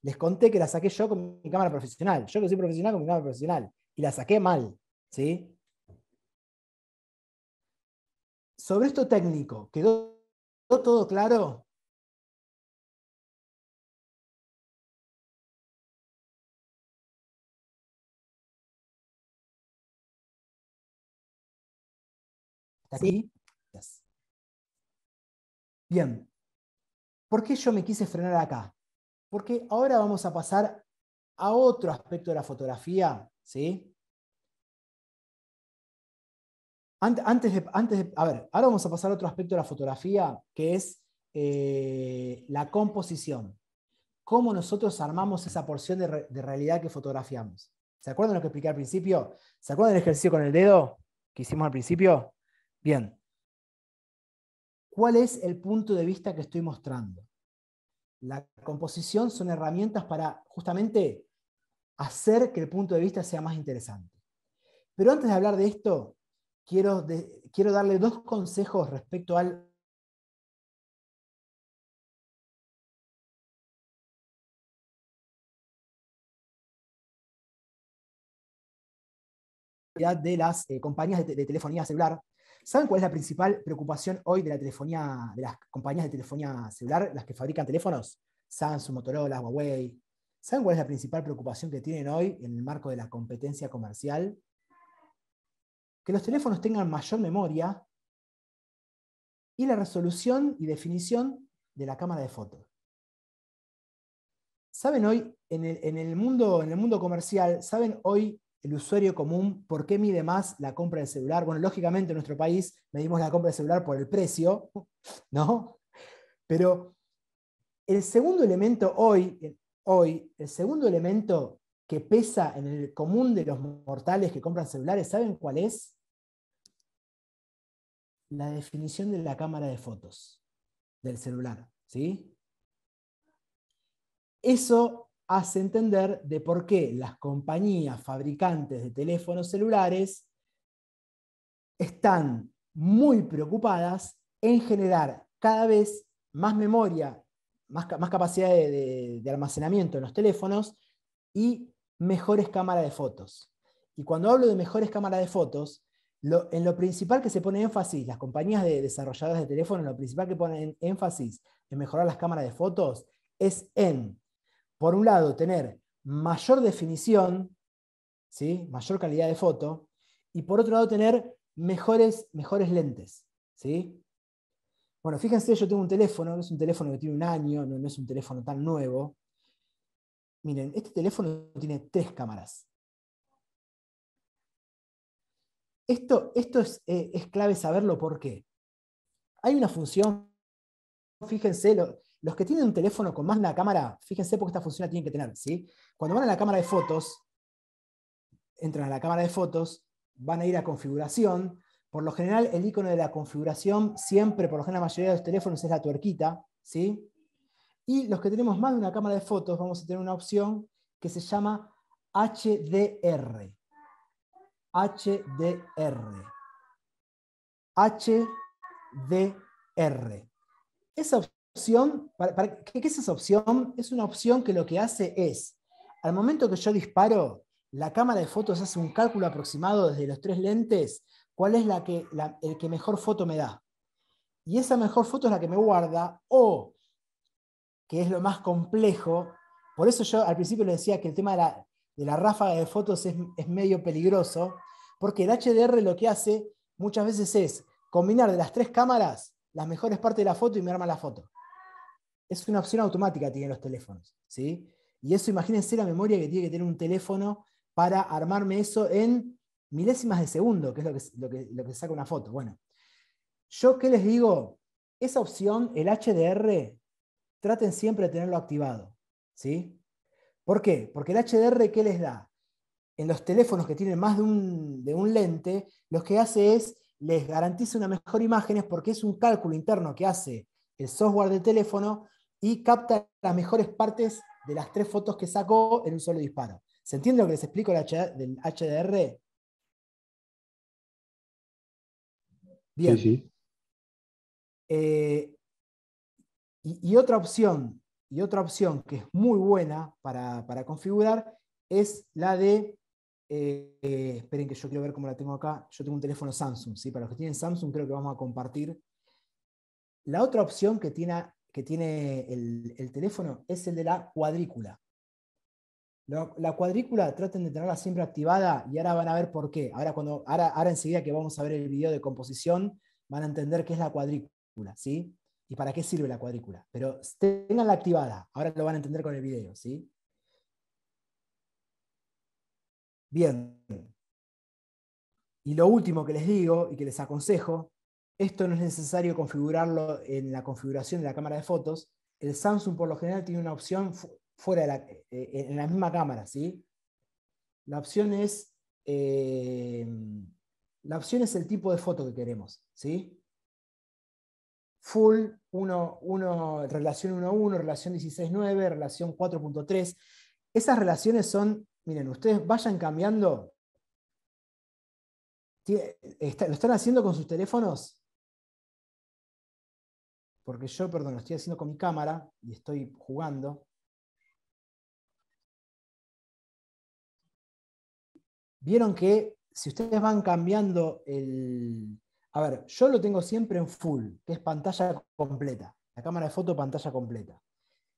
les conté que la saqué yo con mi cámara profesional. Yo que soy profesional con mi cámara profesional. Y la saqué mal. ¿sí? sobre esto técnico, ¿quedó todo claro? ¿Sí? Bien. ¿Por qué yo me quise frenar acá? Porque ahora vamos a pasar a otro aspecto de la fotografía, ¿sí? Antes de, a ver, ahora vamos a pasar a otro aspecto de la fotografía, que es eh, la composición. Cómo nosotros armamos esa porción de, realidad que fotografiamos. ¿Se acuerdan lo que expliqué al principio? ¿Se acuerdan del ejercicio con el dedo que hicimos al principio? Bien. ¿Cuál es el punto de vista que estoy mostrando? La composición son herramientas para justamente hacer que el punto de vista sea más interesante. Pero antes de hablar de esto, quiero, darle dos consejos respecto al de las eh, compañías de, de, telefonía celular. ¿Saben cuál es la principal preocupación hoy de la telefonía, de las compañías de telefonía celular, las que fabrican teléfonos? Samsung, Motorola, Huawei. ¿Saben cuál es la principal preocupación que tienen hoy en el marco de la competencia comercial? que los teléfonos tengan mayor memoria y la resolución y definición de la cámara de fotos. ¿Saben hoy, en el, mundo, en el mundo comercial, saben hoy el usuario común por qué mide más la compra del celular? Bueno, lógicamente en nuestro país medimos la compra del celular por el precio, ¿no? Pero el segundo elemento hoy, hoy el segundo elemento que pesa en el común de los mortales que compran celulares, ¿saben cuál es? la definición de la cámara de fotos del celular. ¿sí? Eso hace entender de por qué las compañías fabricantes de teléfonos celulares están muy preocupadas en generar cada vez más memoria, más, capacidad de almacenamiento en los teléfonos y mejores cámaras de fotos. Y cuando hablo de mejores cámaras de fotos, en lo principal que se pone énfasis, las compañías de desarrolladoras de teléfonos, lo principal que ponen énfasis en mejorar las cámaras de fotos es en, por un lado, tener mayor definición, mayor calidad de foto, y por otro lado, tener mejores, mejores lentes. Bueno, fíjense, yo tengo un teléfono, es un teléfono que tiene un año, no es un teléfono tan nuevo. Miren, este teléfono tiene tres cámaras. Esto, eh, es, clave saberlo por qué. Hay una función, fíjense, los que tienen un teléfono con más de una cámara, fíjense porque esta función la tienen que tener. ¿sí? Cuando van a la cámara de fotos, entran a la cámara de fotos, van a ir a configuración. Por lo general, el icono de la configuración siempre, por lo general, la mayoría de los teléfonos es la tuerquita. ¿sí? Y los que tenemos más de una cámara de fotos, vamos a tener una opción que se llama HDR. HDR. HDR. Esa opción, para, ¿qué, es esa opción? Es una opción que lo que hace es, al momento que yo disparo, la cámara de fotos hace un cálculo aproximado desde los tres lentes, cuál es la que, el que mejor foto me da. Y esa mejor foto es la que me guarda o, que es lo más complejo, por eso yo al principio le decía que el tema de de la ráfaga de fotos es, medio peligroso, porque el HDR lo que hace muchas veces es combinar de las tres cámaras las mejores partes de la foto y me arma la foto. Es una opción automática tienen los teléfonos. ¿sí? Y eso imagínense la memoria que tiene que tener un teléfono para armarme eso en milésimas de segundo, que es lo que, lo que, lo que saca una foto. Bueno, yo qué les digo, esa opción, el HDR, traten siempre de tenerlo activado. ¿sí? ¿Por qué? Porque el HDR, ¿qué les da? En los teléfonos que tienen más de un, lente, lo que hace es, les garantiza una mejor imagen porque es un cálculo interno que hace el software del teléfono y capta las mejores partes de las tres fotos que sacó en un solo disparo. ¿Se entiende lo que les explico del HDR? Bien. Sí, eh, y, otra opción y otra opción que es muy buena para, configurar es la de, eh, esperen que yo quiero ver cómo la tengo acá, yo tengo un teléfono Samsung, ¿sí? para los que tienen Samsung creo que vamos a compartir. La otra opción que tiene, que tiene el, teléfono es el de la cuadrícula. La, cuadrícula traten de tenerla siempre activada y ahora van a ver por qué. Ahora, cuando, ahora, ahora enseguida que vamos a ver el video de composición, van a entender qué es la cuadrícula. ¿sí? para qué sirve la cuadrícula. Pero tenganla activada, ahora lo van a entender con el video, ¿sí? Bien. Y lo último que les digo y que les aconsejo, esto no es necesario configurarlo en la configuración de la cámara de fotos. El Samsung por lo general tiene una opción fuera de la, eh, en la misma cámara, ¿sí? La opción es eh, la opción es el tipo de foto que queremos, ¿sí? full, 1, 1, relación 1-1, relación 16-9, relación 4.3. Esas relaciones son, miren, ustedes vayan cambiando. ¿Lo están haciendo con sus teléfonos? Porque yo, perdón, lo estoy haciendo con mi cámara y estoy jugando. Vieron que si ustedes van cambiando el, a ver, yo lo tengo siempre en full, que es pantalla completa. La cámara de foto, pantalla completa.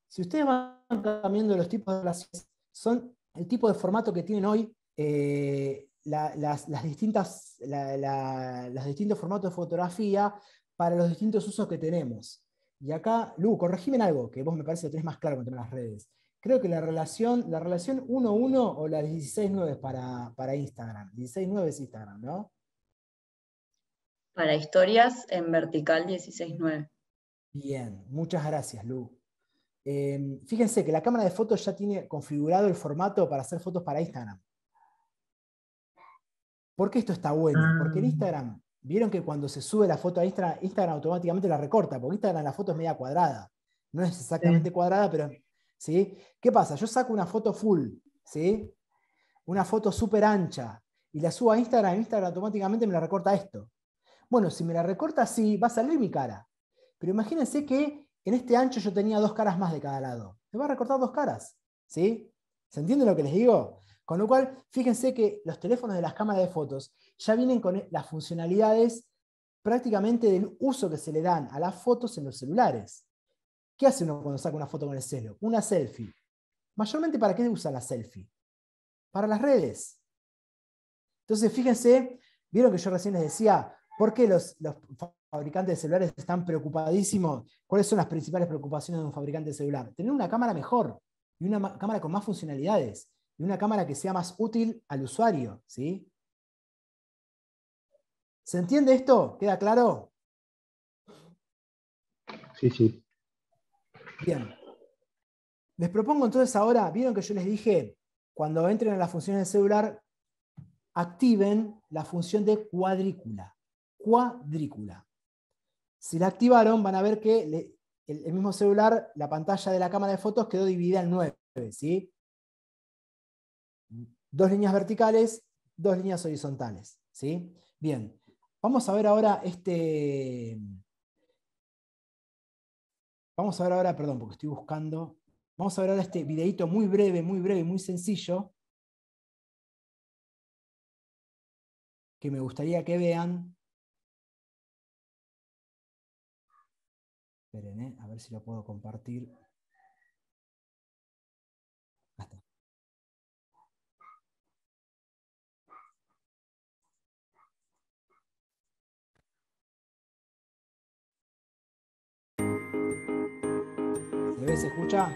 Si ustedes van cambiando los tipos de relaciones, son el tipo de formato que tienen hoy eh, las, distintas, los distintos formatos de fotografía para los distintos usos que tenemos. Y acá, Lu, corregime en algo, que vos me parece que tenés más claro con las redes. Creo que la relación, la relación 1-1 o la 16-9 es para, para Instagram. 16-9 es Instagram, ¿no? Para historias en vertical 16.9. Bien, muchas gracias, Lu. Em, fíjense que la cámara de fotos ya tiene configurado el formato para hacer fotos para Instagram. ¿Por qué esto está bueno? Ah. Porque en Instagram, vieron que cuando se sube la foto a Instagram, Instagram automáticamente la recorta, porque Instagram la foto es media cuadrada. No es exactamente cuadrada, pero ¿sí? ¿Qué pasa? Yo saco una foto full, ¿sí? Una foto súper ancha, y la subo a Instagram, Instagram automáticamente me la recorta esto. Bueno, si me la recorta así, va a salir mi cara. Pero imagínense que en este ancho yo tenía dos caras más de cada lado. Me va a recortar dos caras. ¿Sí? ¿Se entiende lo que les digo? Con lo cual, fíjense que los teléfonos de las cámaras de fotos ya vienen con las funcionalidades prácticamente del uso que se le dan a las fotos en los celulares. ¿Qué hace uno cuando saca una foto con el celo? Una selfie. Mayormente, ¿para qué usa la selfie? Para las redes. Entonces, fíjense, vieron que yo recién les decía, ¿Por qué los, fabricantes de celulares están preocupadísimos? ¿Cuáles son las principales preocupaciones de un fabricante de celular? Tener una cámara mejor y una cámara con más funcionalidades y una cámara que sea más útil al usuario. ¿sí? ¿Se entiende esto? ¿Queda claro? Sí, sí. Bien. Les propongo entonces ahora, vieron que yo les dije, cuando entren a las funciones del celular, activen la función de cuadrícula cuadrícula. Si la activaron, van a ver que el, mismo celular, la pantalla de la cámara de fotos quedó dividida en nueve. ¿sí? Dos líneas verticales, dos líneas horizontales. ¿sí? Bien, vamos a ver ahora este... Vamos a ver ahora, perdón, porque estoy buscando. Vamos a ver ahora este videito muy breve, muy breve, muy sencillo. Que me gustaría que vean Esperen, eh, a ver si lo puedo compartir. ¿Se ve? ¿Se escucha?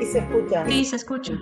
¿Y se escucha. Sí, se escucha.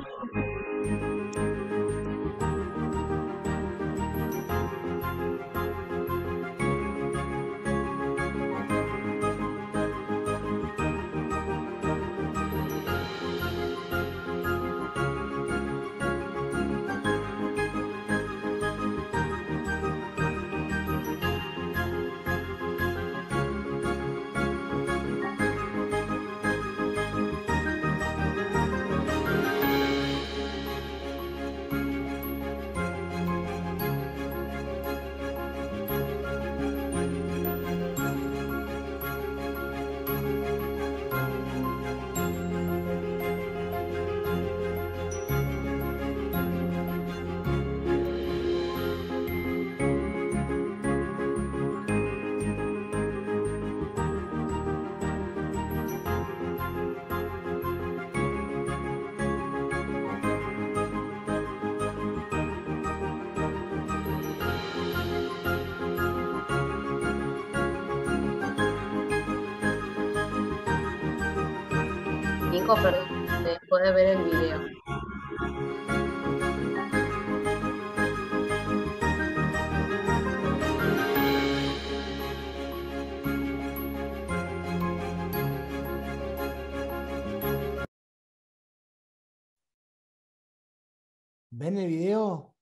¿Ven el video?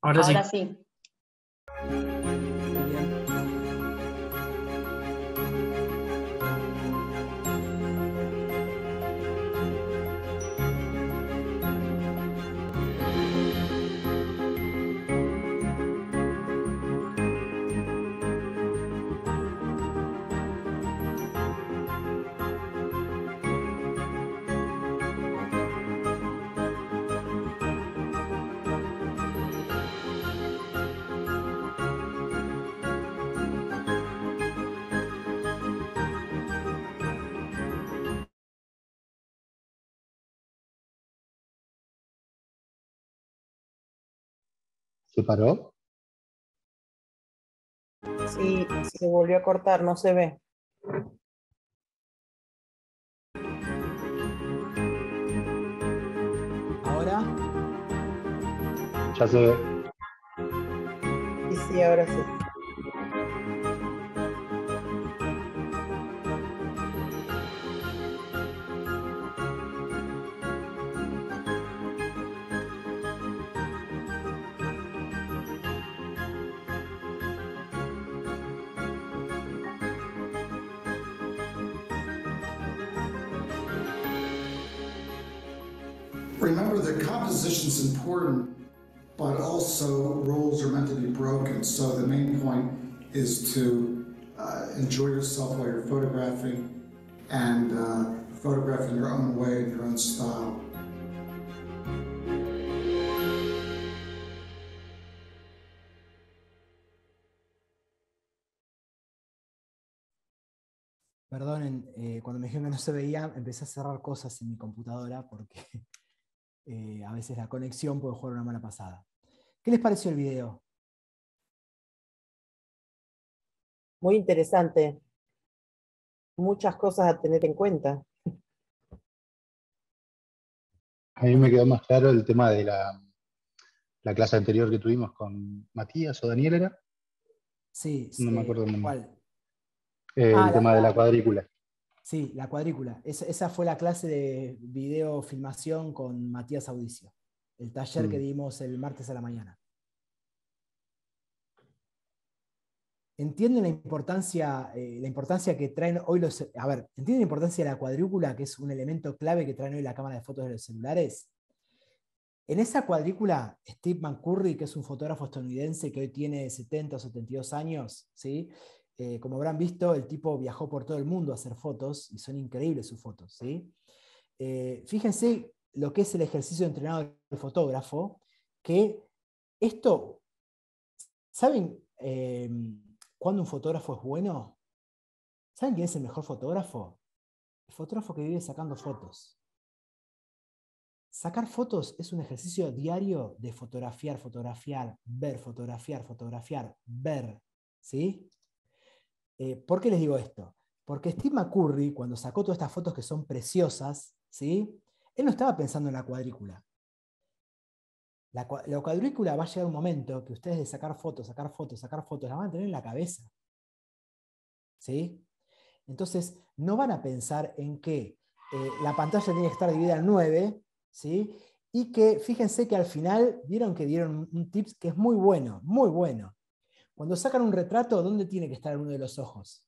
Ahora, Ahora sí. ¿Se paró? Sí, se volvió a cortar, no se ve. ¿Ahora? Ya se ve. Y sí, ahora sí. the composition's important, but also rules are meant to be broken. So the main point is to uh, enjoy yourself while you're photographing and uh, photograph in your own way, in your own style. Perdonen, eh, cuando me dijeron que no se veía, empecé a cerrar cosas en mi computadora porque Eh, a veces la conexión puede jugar una mala pasada. ¿Qué les pareció el video? Muy interesante. Muchas cosas a tener en cuenta. A mí me quedó más claro el tema de la, la clase anterior que tuvimos con Matías o Daniel, ¿era? Sí, No me acuerdo el eh, ah, el tema de la cuadrícula. Sí, la cuadrícula. esa fue la clase de videofilmación con Matías Audicio. El taller que mm. dimos el martes a la mañana. ¿Entienden la importancia, eh, la importancia que traen hoy los... A ver, ¿entienden la importancia de la cuadrícula, que es un elemento clave que traen hoy la cámara de fotos de los celulares? En esa cuadrícula, Steve McCurry, que es un fotógrafo estadounidense que hoy tiene 70 o 72 años, ¿sí? Eh, como habrán visto, el tipo viajó por todo el mundo a hacer fotos y son increíbles sus fotos. Eh, fíjense lo que es el ejercicio entrenado del fotógrafo, que esto, ¿saben eh, cuándo un fotógrafo es bueno? ¿Saben quién es el mejor fotógrafo? El fotógrafo que vive sacando fotos. Sacar fotos es un ejercicio diario de fotografiar, fotografiar, ver, fotografiar, fotografiar, ver. ¿Sí? Eh, ¿Por qué les digo esto? Porque Steve McCurry, cuando sacó todas estas fotos que son preciosas, ¿sí? él no estaba pensando en la cuadrícula. La, cuadrícula va a llegar un momento que ustedes de sacar fotos, sacar fotos, sacar fotos, la van a tener en la cabeza. Entonces, no van a pensar en que eh, la pantalla tiene que estar dividida en nueve ¿sí? Y que fíjense que al final vieron que dieron un tip que es muy bueno, muy bueno. Cuando sacan un retrato, ¿dónde tiene que estar uno de los ojos?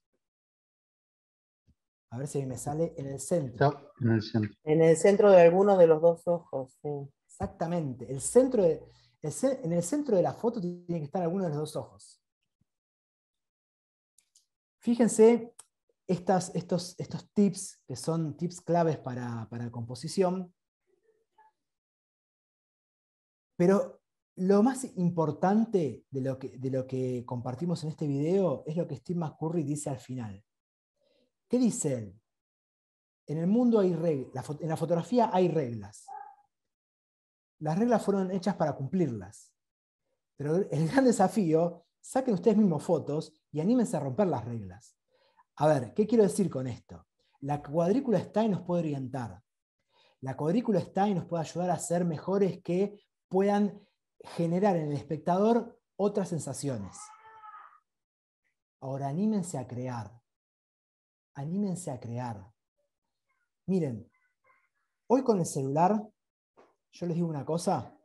A ver si me sale en el centro. en, el centro. en el centro. de alguno de los dos ojos, sí. Exactamente. El centro en el centro de la foto tiene que estar alguno de los dos ojos. Fíjense estos, tips, que son tips claves para, la composición. Pero lo más importante de lo, que, compartimos en este video es lo que Steve McCurry dice al final. ¿Qué dice él? En el mundo hay reglas, en la fotografía hay reglas. Las reglas fueron hechas para cumplirlas. Pero el gran desafío, saquen ustedes mismos fotos y anímense a romper las reglas. A ver, ¿qué quiero decir con esto? La cuadrícula está y nos puede orientar. La cuadrícula está y nos puede ayudar a ser mejores que puedan generar en el espectador otras sensaciones. Ahora, anímense a crear. Anímense a crear. Miren, hoy con el celular, yo les digo una cosa,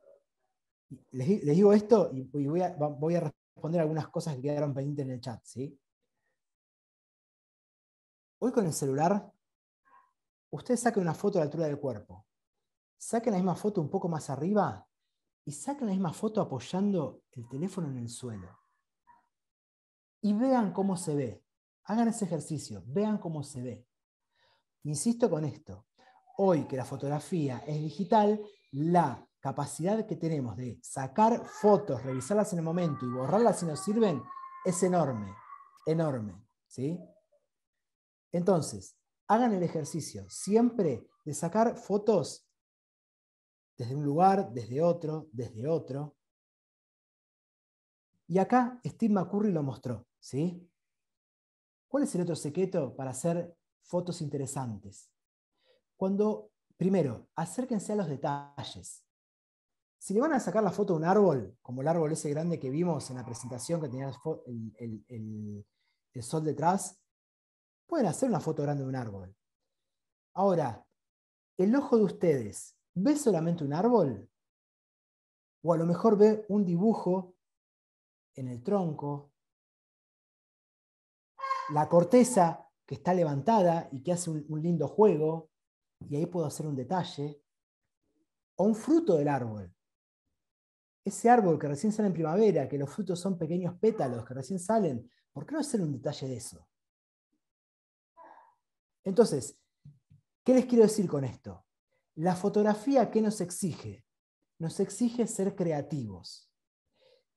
les, digo esto y, voy, a, a, responder algunas cosas que quedaron pendientes en el chat, ¿sí? Hoy con el celular, ustedes saquen una foto a la altura del cuerpo. Saquen la misma foto un poco más arriba y sacan la misma foto apoyando el teléfono en el suelo. Y vean cómo se ve. Hagan ese ejercicio, vean cómo se ve. Insisto con esto. Hoy que la fotografía es digital, la capacidad que tenemos de sacar fotos, revisarlas en el momento y borrarlas si nos sirven, es enorme, enorme. ¿sí? Entonces, hagan el ejercicio siempre de sacar fotos desde un lugar, desde otro, desde otro. Y acá Steve McCurry lo mostró. ¿sí? ¿Cuál es el otro secreto para hacer fotos interesantes? Cuando, primero, acérquense a los detalles. Si le van a sacar la foto de un árbol, como el árbol ese grande que vimos en la presentación que tenía el sol detrás, pueden hacer una foto grande de un árbol. Ahora, el ojo de ustedes ve solamente un árbol, o a lo mejor ve un dibujo en el tronco, la corteza que está levantada y que hace un, lindo juego, y ahí puedo hacer un detalle, o un fruto del árbol. Ese árbol que recién sale en primavera, que los frutos son pequeños pétalos que recién salen, ¿por qué no hacer un detalle de eso? Entonces, ¿qué les quiero decir con esto? La fotografía, ¿qué nos exige? Nos exige ser creativos.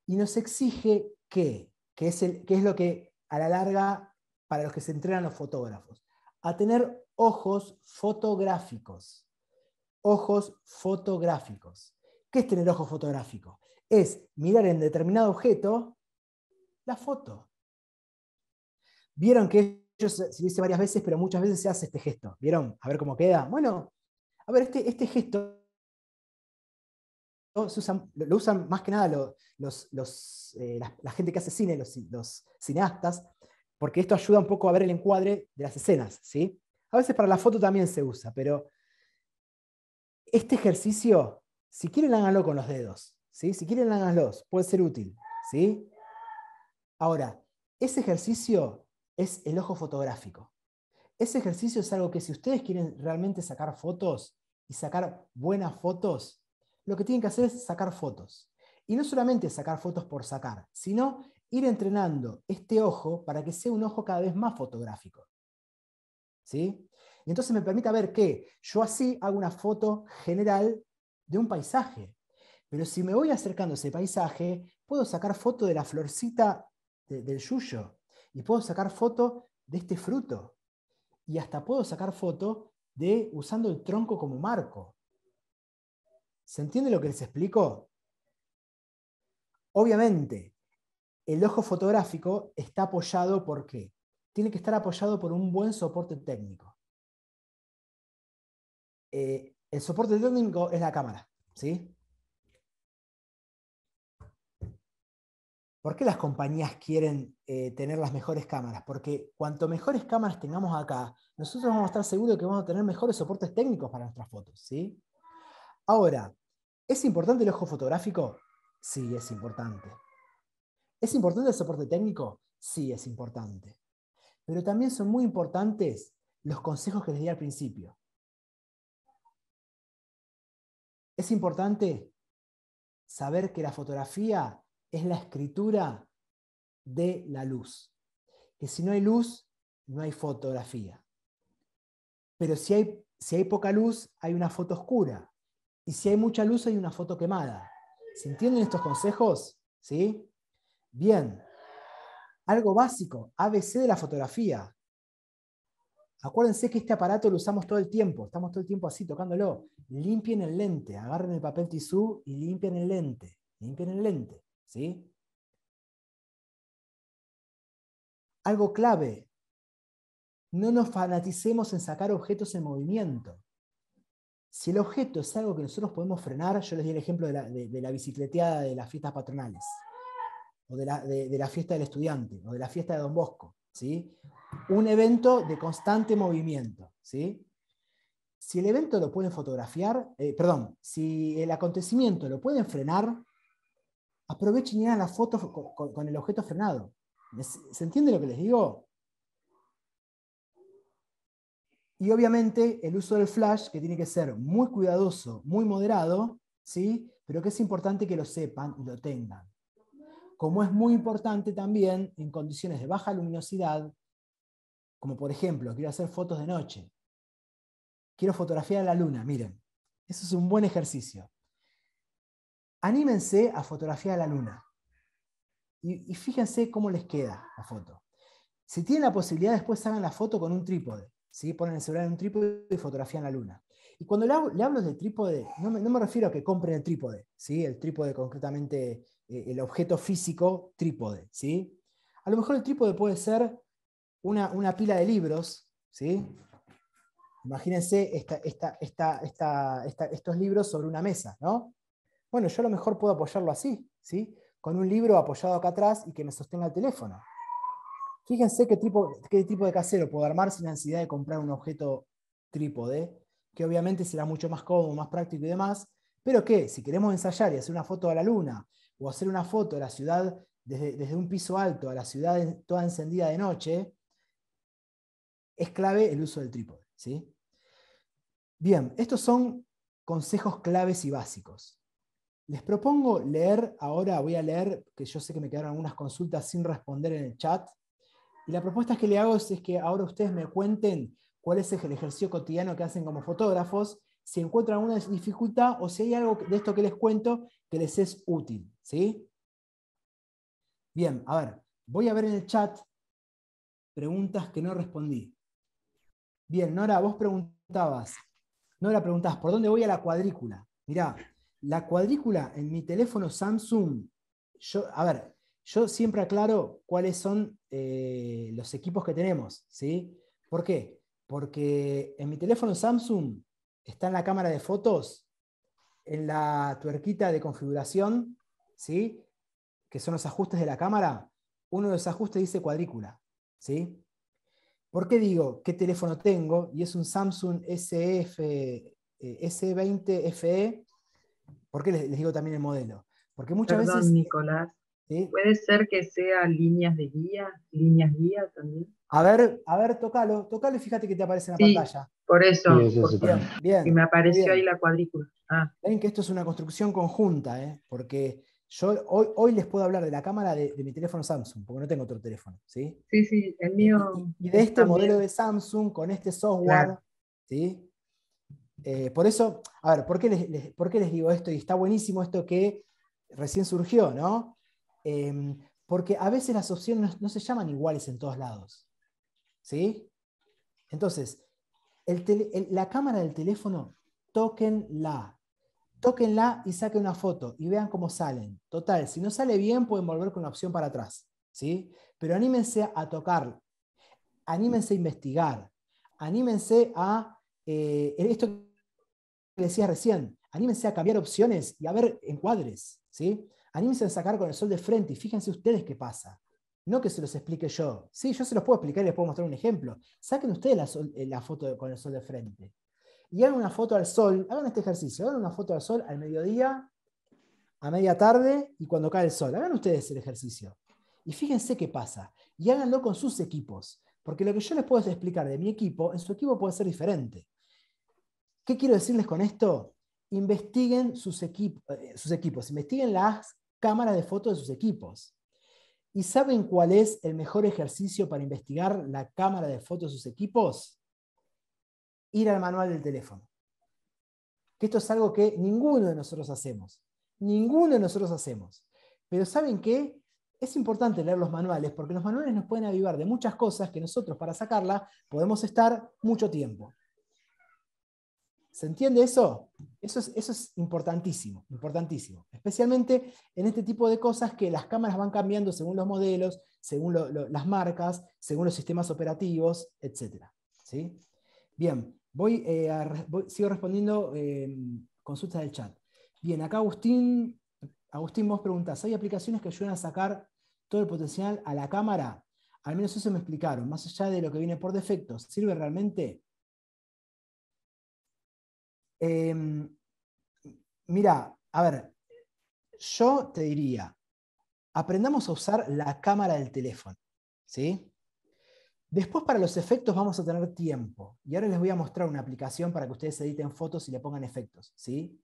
Y nos exige ¿qué? qué es, lo que a la larga, para los que se entrenan los fotógrafos, a tener ojos fotográficos. Ojos fotográficos. ¿Qué es tener ojos fotográficos? Es mirar en determinado objeto la foto. Vieron que ellos, se dice varias veces, pero muchas veces se hace este gesto. ¿Vieron? A ver cómo queda. Bueno, a ver, este, este gesto lo usan más que nada eh, la, gente que hace cine, los, cineastas, porque esto ayuda un poco a ver el encuadre de las escenas. ¿sí? A veces para la foto también se usa, pero este ejercicio, si quieren, háganlo con los dedos. ¿sí? Si quieren, háganlo, puede ser útil. ¿sí? Ahora, ese ejercicio es el ojo fotográfico. Ese ejercicio es algo que si ustedes quieren realmente sacar fotos, y sacar buenas fotos, lo que tienen que hacer es sacar fotos. Y no solamente sacar fotos por sacar, sino ir entrenando este ojo para que sea un ojo cada vez más fotográfico. ¿Sí? Y entonces me permita ver que yo así hago una foto general de un paisaje. Pero si me voy acercando a ese paisaje, puedo sacar foto de la florcita del yuyo. Y puedo sacar foto de este fruto. Y hasta puedo sacar foto de usando el tronco como marco. ¿Se entiende lo que les explico? Obviamente, el ojo fotográfico está apoyado por qué? Tiene que estar apoyado por un buen soporte técnico. Eh, el soporte técnico es la cámara, ¿sí? ¿Por qué las compañías quieren eh, tener las mejores cámaras? Porque cuanto mejores cámaras tengamos acá, nosotros vamos a estar seguros de que vamos a tener mejores soportes técnicos para nuestras fotos. ¿sí? Ahora, ¿es importante el ojo fotográfico? Sí, es importante. ¿Es importante el soporte técnico? Sí, es importante. Pero también son muy importantes los consejos que les di al principio. Es importante saber que la fotografía es la escritura de la luz. Que si no hay luz, no hay fotografía pero si hay, si hay poca luz, hay una foto oscura. Y si hay mucha luz, hay una foto quemada. ¿Se entienden estos consejos? ¿Sí? Bien. Algo básico, ABC de la fotografía. Acuérdense que este aparato lo usamos todo el tiempo, estamos todo el tiempo así tocándolo. Limpien el lente, agarren el papel tisú y limpien el lente. Limpien el lente, ¿sí? Algo clave, no nos fanaticemos en sacar objetos en movimiento. Si el objeto es algo que nosotros podemos frenar, yo les di el ejemplo de la, de, de bicicleteada de las fiestas patronales, o de la, fiesta del estudiante, o de la fiesta de Don Bosco. ¿sí? Un evento de constante movimiento. ¿sí? Si el evento lo pueden fotografiar, eh, perdón, si el acontecimiento lo pueden frenar, aprovechen y hagan la foto con, con el objeto frenado. ¿Se entiende lo que les digo? Y obviamente el uso del flash, que tiene que ser muy cuidadoso, muy moderado, ¿sí? pero que es importante que lo sepan y lo tengan. Como es muy importante también en condiciones de baja luminosidad, como por ejemplo, quiero hacer fotos de noche, quiero fotografiar la luna, miren, eso es un buen ejercicio. Anímense a fotografiar la luna y, y fíjense cómo les queda la foto. Si tienen la posibilidad, después hagan la foto con un trípode ponen el celular en un trípode y fotografían la luna. Y cuando le hablo, del trípode, no me, refiero a que compren el trípode, ¿sí? el trípode concretamente, eh, el objeto físico trípode. ¿sí? A lo mejor el trípode puede ser una, pila de libros, ¿sí? Imagínense estos libros sobre una mesa, ¿no? Bueno, yo a lo mejor puedo apoyarlo así, ¿sí? Con un libro apoyado acá atrás y que me sostenga el teléfono, Fíjense qué tipo, qué tipo de casero puedo armar sin ansiedad de comprar un objeto trípode, que obviamente será mucho más cómodo, más práctico y demás, pero que si queremos ensayar y hacer una foto a la luna o hacer una foto de la ciudad desde, un piso alto, a la ciudad toda encendida de noche, es clave el uso del trípode. ¿sí? Bien, estos son consejos claves y básicos. Les propongo leer, ahora voy a leer, que yo sé que me quedaron algunas consultas sin responder en el chat, y la propuesta que le hago es, que ahora ustedes me cuenten cuál es el ejercicio cotidiano que hacen como fotógrafos, si encuentran alguna dificultad o si hay algo de esto que les cuento que les es útil. ¿sí? Bien, a ver, voy a ver en el chat preguntas que no respondí. Bien, Nora, vos preguntabas, Nora preguntabas, ¿por dónde voy a la cuadrícula? Mirá, la cuadrícula en mi teléfono Samsung, yo, a ver, yo siempre aclaro cuáles son eh, los equipos que tenemos, ¿sí? ¿Por qué? Porque en mi teléfono Samsung está en la cámara de fotos, en la tuerquita de configuración, ¿sí? Que son los ajustes de la cámara. Uno de los ajustes dice cuadrícula, ¿sí? ¿Por qué digo qué teléfono tengo? Y es un Samsung SF, S20 FE. ¿Por qué les, digo también el modelo? Porque muchas veces. Nicolás, Puede ser que sea líneas de guía, líneas guía también. A ver, a ver, tocalo, tocalo y fíjate que te aparece en la sí, pantalla. Por eso, bien, y me apareció ahí la cuadrícula. Ah. Ven que esto es una construcción conjunta, ¿eh? porque yo hoy, les puedo hablar de la cámara de, mi teléfono Samsung, porque no tengo otro teléfono, ¿sí? Sí, sí, el mío. Y, de este modelo de Samsung con este software, eh, por eso, a ver, ¿por qué les, ¿por qué les digo esto? Y está buenísimo esto que recién surgió, ¿no? Em, porque a veces las opciones no, se llaman iguales en todos lados. ¿Sí? Entonces, la cámara del teléfono, tóquenla. Tóquenla y saquen una foto y vean cómo salen. Total, si no sale bien, pueden volver con la opción para atrás. ¿Sí? Pero anímense a tocar, anímense a investigar, anímense a eh, esto que decía recién, anímense a cambiar opciones y a ver encuadres, ¿sí? Anímense a sacar con el sol de frente y fíjense ustedes qué pasa. No que se los explique yo. Sí, yo se los puedo explicar y les puedo mostrar un ejemplo. Saquen ustedes la, eh, foto con el sol de frente. Y hagan una foto al sol. Hagan este ejercicio. Hagan una foto al sol al mediodía, a media tarde y cuando cae el sol. Hagan ustedes el ejercicio. Y fíjense qué pasa. Y háganlo con sus equipos. Porque lo que yo les puedo explicar de mi equipo, en su equipo puede ser diferente. ¿Qué quiero decirles con esto? Investiguen sus eh, equipos, investiguen las Cámara de fotos de sus equipos. ¿Y saben cuál es el mejor ejercicio para investigar la cámara de fotos de sus equipos? Ir al manual del teléfono. Que esto es algo que ninguno de nosotros hacemos. Ninguno de nosotros hacemos. Pero ¿saben qué? Es importante leer los manuales porque los manuales nos pueden avivar de muchas cosas que nosotros para sacarlas podemos estar mucho tiempo. ¿Se entiende eso? Eso es, importantísimo, importantísimo. Especialmente en este tipo de cosas que las cámaras van cambiando según los modelos, según las marcas, según los sistemas operativos, etc. ¿Sí? Bien, voy, eh, sigo respondiendo em, consultas del chat. Bien, acá Agustín, Agustín vos preguntás, ¿hay aplicaciones que ayudan a sacar todo el potencial a la cámara? Al menos eso me explicaron, más allá de lo que viene por defecto, ¿sirve realmente? Em, mira, a ver, yo te diría, aprendamos a usar la cámara del teléfono, ¿sí? Después para los efectos vamos a tener tiempo. Y ahora les voy a mostrar una aplicación para que ustedes editen fotos y le pongan efectos, ¿sí?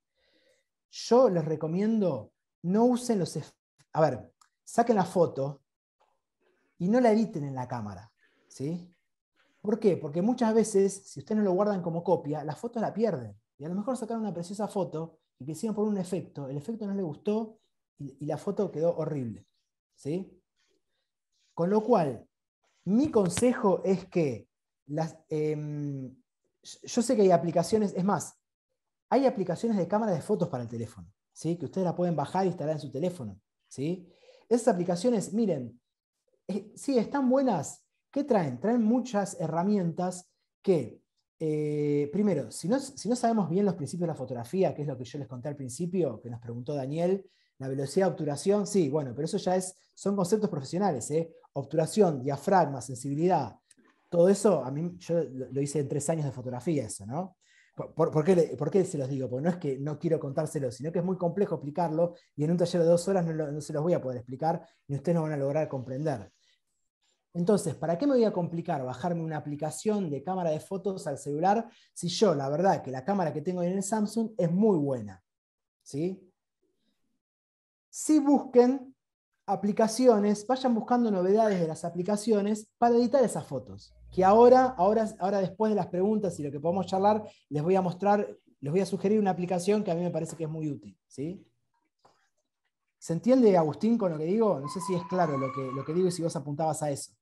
Yo les recomiendo no usen los efectos. A ver, saquen la foto y no la editen en la cámara, ¿sí? ¿Por qué? Porque muchas veces, si ustedes no lo guardan como copia, las fotos la pierden. Y a lo mejor sacaron una preciosa foto y quisieron poner un efecto. El efecto no le gustó y, la foto quedó horrible. ¿sí? Con lo cual, mi consejo es que las, em, yo sé que hay aplicaciones, es más, hay aplicaciones de cámara de fotos para el teléfono, ¿sí? que ustedes la pueden bajar y e instalar en su teléfono. ¿sí? Esas aplicaciones, miren, eh, sí, están buenas. ¿Qué traen? Traen muchas herramientas que eh, primero, si no, sabemos bien los principios de la fotografía, que es lo que yo les conté al principio, que nos preguntó Daniel, la velocidad de obturación, sí, bueno, pero eso ya es, son conceptos profesionales, ¿eh? obturación, diafragma, sensibilidad, todo eso, a mí yo lo hice en tres años de fotografía, eso, ¿no? ¿Por, qué, se los digo? Porque no es que no quiero contárselo, sino que es muy complejo explicarlo y en un taller de dos horas no, no se los voy a poder explicar y ustedes no van a lograr comprender. Entonces, ¿para qué me voy a complicar bajarme una aplicación de cámara de fotos al celular si yo, la verdad, que la cámara que tengo en el Samsung es muy buena? ¿Sí? Si busquen aplicaciones, vayan buscando novedades de las aplicaciones para editar esas fotos. Que ahora, ahora, ahora después de las preguntas y lo que podemos charlar, les voy a mostrar, les voy a sugerir una aplicación que a mí me parece que es muy útil. ¿sí? ¿Se entiende, Agustín, con lo que digo? No sé si es claro lo que, lo que digo y si vos apuntabas a eso.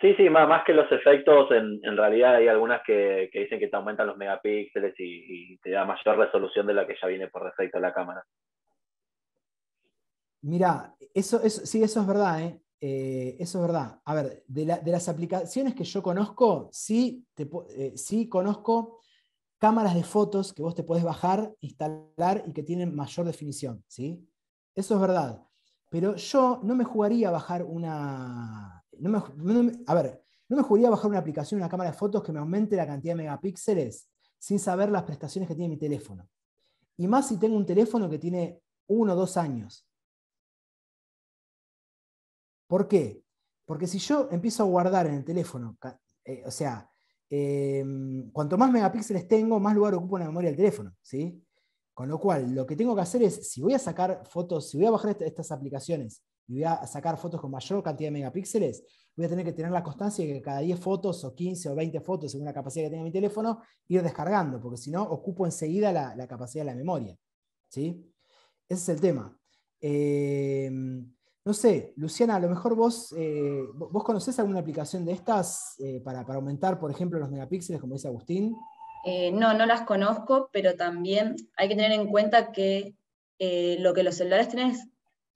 Sí, sí, más, que los efectos, en, realidad hay algunas que, dicen que te aumentan los megapíxeles y, te da mayor resolución de la que ya viene por defecto la cámara. Mira, eso, sí, eso es verdad, ¿eh? eh eso es verdad. A ver, de, las aplicaciones que yo conozco, sí, te, eh, sí conozco cámaras de fotos que vos te podés bajar, instalar y que tienen mayor definición, ¿sí? Eso es verdad. Pero yo no me jugaría a bajar una, no me, a ver, no me juraría bajar una aplicación, una cámara de fotos que me aumente la cantidad de megapíxeles sin saber las prestaciones que tiene mi teléfono. Y más si tengo un teléfono que tiene uno o dos años. ¿Por qué? Porque si yo empiezo a guardar en el teléfono, eh, o sea, eh, cuanto más megapíxeles tengo, más lugar ocupa en la memoria del teléfono, ¿sí? Con lo cual, lo que tengo que hacer es, si voy a sacar fotos, si voy a bajar estas aplicaciones y voy a sacar fotos con mayor cantidad de megapíxeles, voy a tener que tener la constancia de que cada 10 fotos o 15 o 20 fotos, según la capacidad que tenga mi teléfono, ir descargando, porque si no, ocupo enseguida la, capacidad de la memoria. ¿sí? Ese es el tema. Eh, no sé, Luciana, a lo mejor vos, eh, vos conocés alguna aplicación de estas eh, para, para, aumentar, por ejemplo, los megapíxeles, como dice Agustín. Eh, no, no las conozco, pero también hay que tener en cuenta que eh, lo que los celulares tienen es,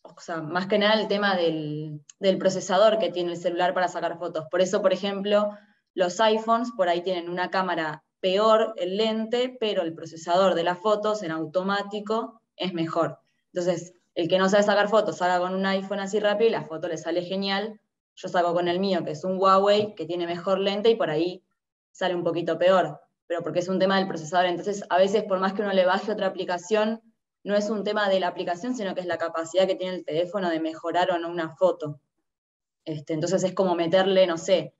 o sea, más que nada el tema del, procesador que tiene el celular para sacar fotos. Por eso, por ejemplo, los iPhones por ahí tienen una cámara peor, el lente, pero el procesador de las fotos en automático es mejor. Entonces, el que no sabe sacar fotos, saca con un iPhone así rápido y la foto le sale genial. Yo saco con el mío, que es un Huawei, que tiene mejor lente y por ahí sale un poquito peor pero porque es un tema del procesador. Entonces, a veces, por más que uno le baje otra aplicación, no es un tema de la aplicación, sino que es la capacidad que tiene el teléfono de mejorar o no una foto. Este, entonces es como meterle, no sé,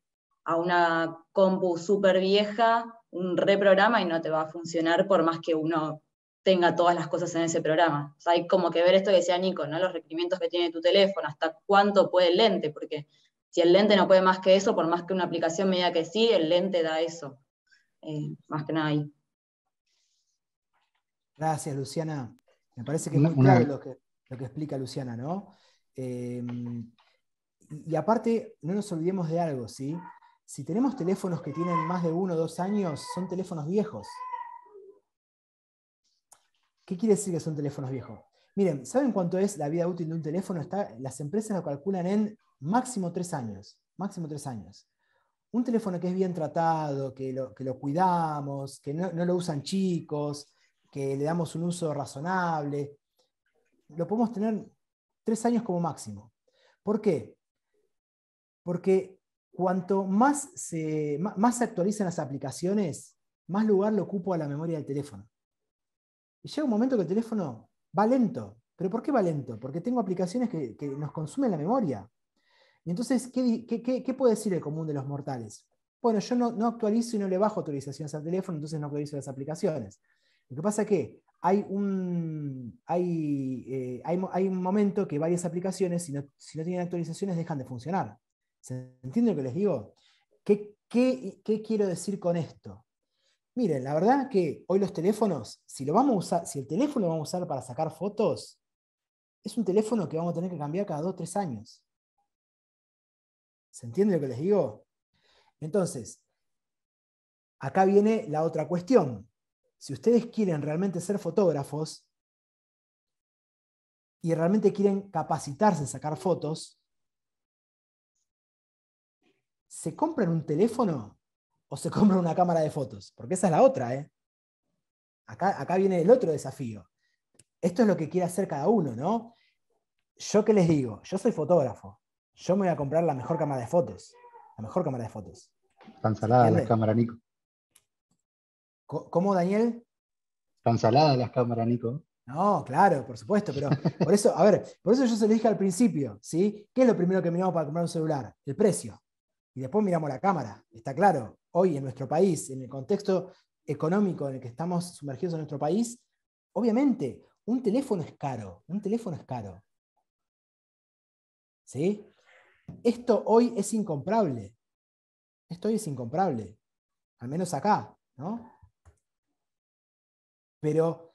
a una compu súper vieja un reprograma y no te va a funcionar por más que uno tenga todas las cosas en ese programa. hay como que ver esto que decía Nico, ¿no? los requerimientos que tiene tu teléfono, hasta cuánto puede el lente, porque si el lente no puede más que eso, por más que una aplicación me diga que sí, el lente da eso. Eh, más que nada ahí. Gracias, Luciana. Me parece que es muy claro lo que, explica Luciana, ¿no? Eh, y aparte, no nos olvidemos de algo, ¿sí? Si tenemos teléfonos que tienen más de uno o dos años, son teléfonos viejos. ¿Qué quiere decir que son teléfonos viejos? Miren, ¿saben cuánto es la vida útil de un teléfono? Está, las empresas lo calculan en máximo tres años. Máximo tres años un teléfono que es bien tratado, que lo, que lo cuidamos, que no, lo usan chicos, que le damos un uso razonable, lo podemos tener tres años como máximo. ¿Por qué? Porque cuanto más se, actualizan las aplicaciones, más lugar lo a la memoria del teléfono. Y llega un momento que el teléfono va lento. ¿Pero por qué va lento? Porque tengo aplicaciones que nos consumen la memoria entonces, ¿qué, puede decir el común de los mortales? Bueno, yo no, actualizo y no le bajo autorizaciones al teléfono, entonces no actualizo las aplicaciones. Lo que pasa es que hay un, hay, eh, un momento que varias aplicaciones, si no, tienen actualizaciones, dejan de funcionar. ¿Se entiende lo que les digo? ¿Qué, quiero decir con esto? Miren, la verdad que hoy los teléfonos, si, lo vamos si el teléfono lo vamos a usar para sacar fotos, es un teléfono que vamos a tener que cambiar cada dos o tres años. ¿Se entiende lo que les digo? Entonces, acá viene la otra cuestión. Si ustedes quieren realmente ser fotógrafos y realmente quieren capacitarse en sacar fotos, ¿se compran un teléfono o se compran una cámara de fotos? Porque esa es la otra, ¿eh? Acá, acá viene el otro desafío. Esto es lo que quiere hacer cada uno, ¿no? Yo qué les digo, yo soy fotógrafo, yo me voy a comprar la mejor cámara de fotos. La mejor cámara de fotos. Tan saladas las cámaras, Nico. ¿Cómo, Daniel? Tan saladas las cámaras, Nico. No, claro, por supuesto, pero por eso, a ver, por eso yo se lo dije al principio, ¿sí? ¿Qué es lo primero que miramos para comprar un celular? El precio. Y después miramos la cámara, está claro. Hoy en nuestro país, en el contexto económico en el que estamos sumergidos en nuestro país, obviamente, un teléfono es caro, un teléfono es caro. ¿Sí? Esto hoy es incomparable Esto hoy es incomparable Al menos acá, ¿no? Pero,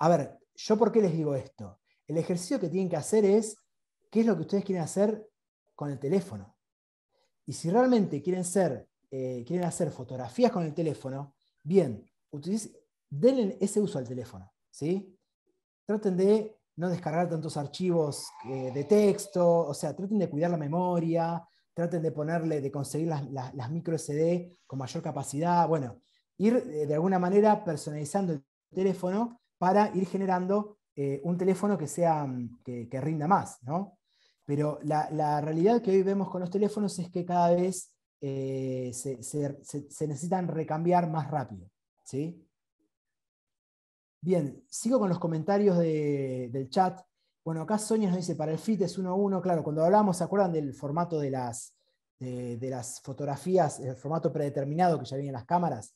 a ver, ¿yo por qué les digo esto? El ejercicio que tienen que hacer es qué es lo que ustedes quieren hacer con el teléfono. Y si realmente quieren, ser, eh, quieren hacer fotografías con el teléfono, bien, denle ese uso al teléfono. ¿sí? Traten de no descargar tantos archivos eh, de texto, o sea, traten de cuidar la memoria, traten de ponerle, de conseguir las, micro SD con mayor capacidad, bueno, ir eh, de alguna manera personalizando el teléfono para ir generando eh, un teléfono que, sea, mm, que, rinda más, ¿no? Pero la, realidad que hoy vemos con los teléfonos es que cada vez se necesitan recambiar más rápido, ¿sí? Bien, sigo con los comentarios del chat. Bueno, acá Sonia nos dice, para el fit es 1-1, claro, cuando hablamos, ¿se acuerdan del formato de las, de, las fotografías, el formato predeterminado que ya vienen las cámaras?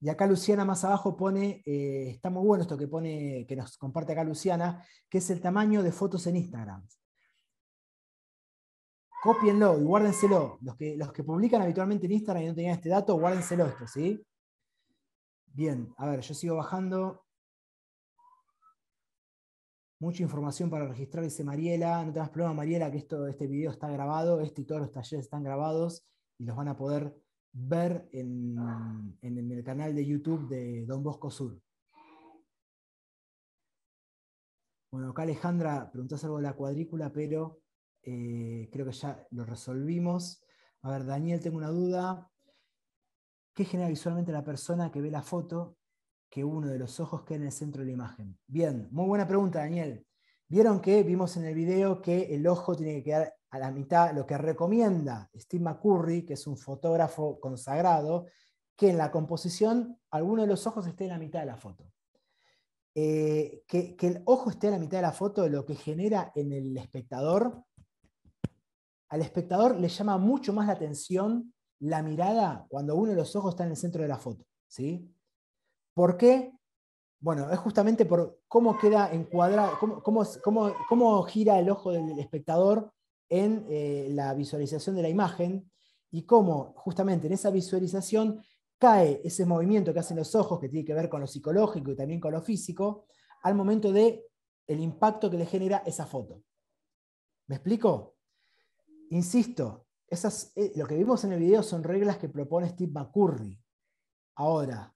Y acá Luciana más abajo pone, eh, está muy bueno esto que pone, que nos comparte acá Luciana, que es el tamaño de fotos en Instagram. Cópienlo y guárdenselo. Los que, los que publican habitualmente en Instagram y no tenían este dato, guárdenselo esto, ¿sí? Bien, a ver, yo sigo bajando mucha información para registrar, dice Mariela, no te tengas problema Mariela, que esto, este video está grabado, este y todos los talleres están grabados y los van a poder ver en, el canal de YouTube de Don Bosco Sur. Bueno, acá Alejandra preguntó algo de la cuadrícula, pero eh, creo que ya lo resolvimos. A ver, Daniel, tengo una duda. ¿Qué genera visualmente la persona que ve la foto que uno de los ojos quede en el centro de la imagen. Bien, muy buena pregunta, Daniel. Vieron que vimos en el video que el ojo tiene que quedar a la mitad, lo que recomienda Steve McCurry, que es un fotógrafo consagrado, que en la composición alguno de los ojos esté en la mitad de la foto. Eh, que, el ojo esté a la mitad de la foto, lo que genera en el espectador, al espectador le llama mucho más la atención la mirada cuando uno de los ojos está en el centro de la foto. ¿sí? ¿Por qué? Bueno, es justamente por cómo queda encuadrado, cómo, gira el ojo del espectador en eh, la visualización de la imagen y cómo justamente en esa visualización cae ese movimiento que hacen los ojos, que tiene que ver con lo psicológico y también con lo físico, al momento de el impacto que le genera esa foto. ¿Me explico? Insisto, eh, lo que vimos en el video son reglas que propone Steve McCurry. Ahora,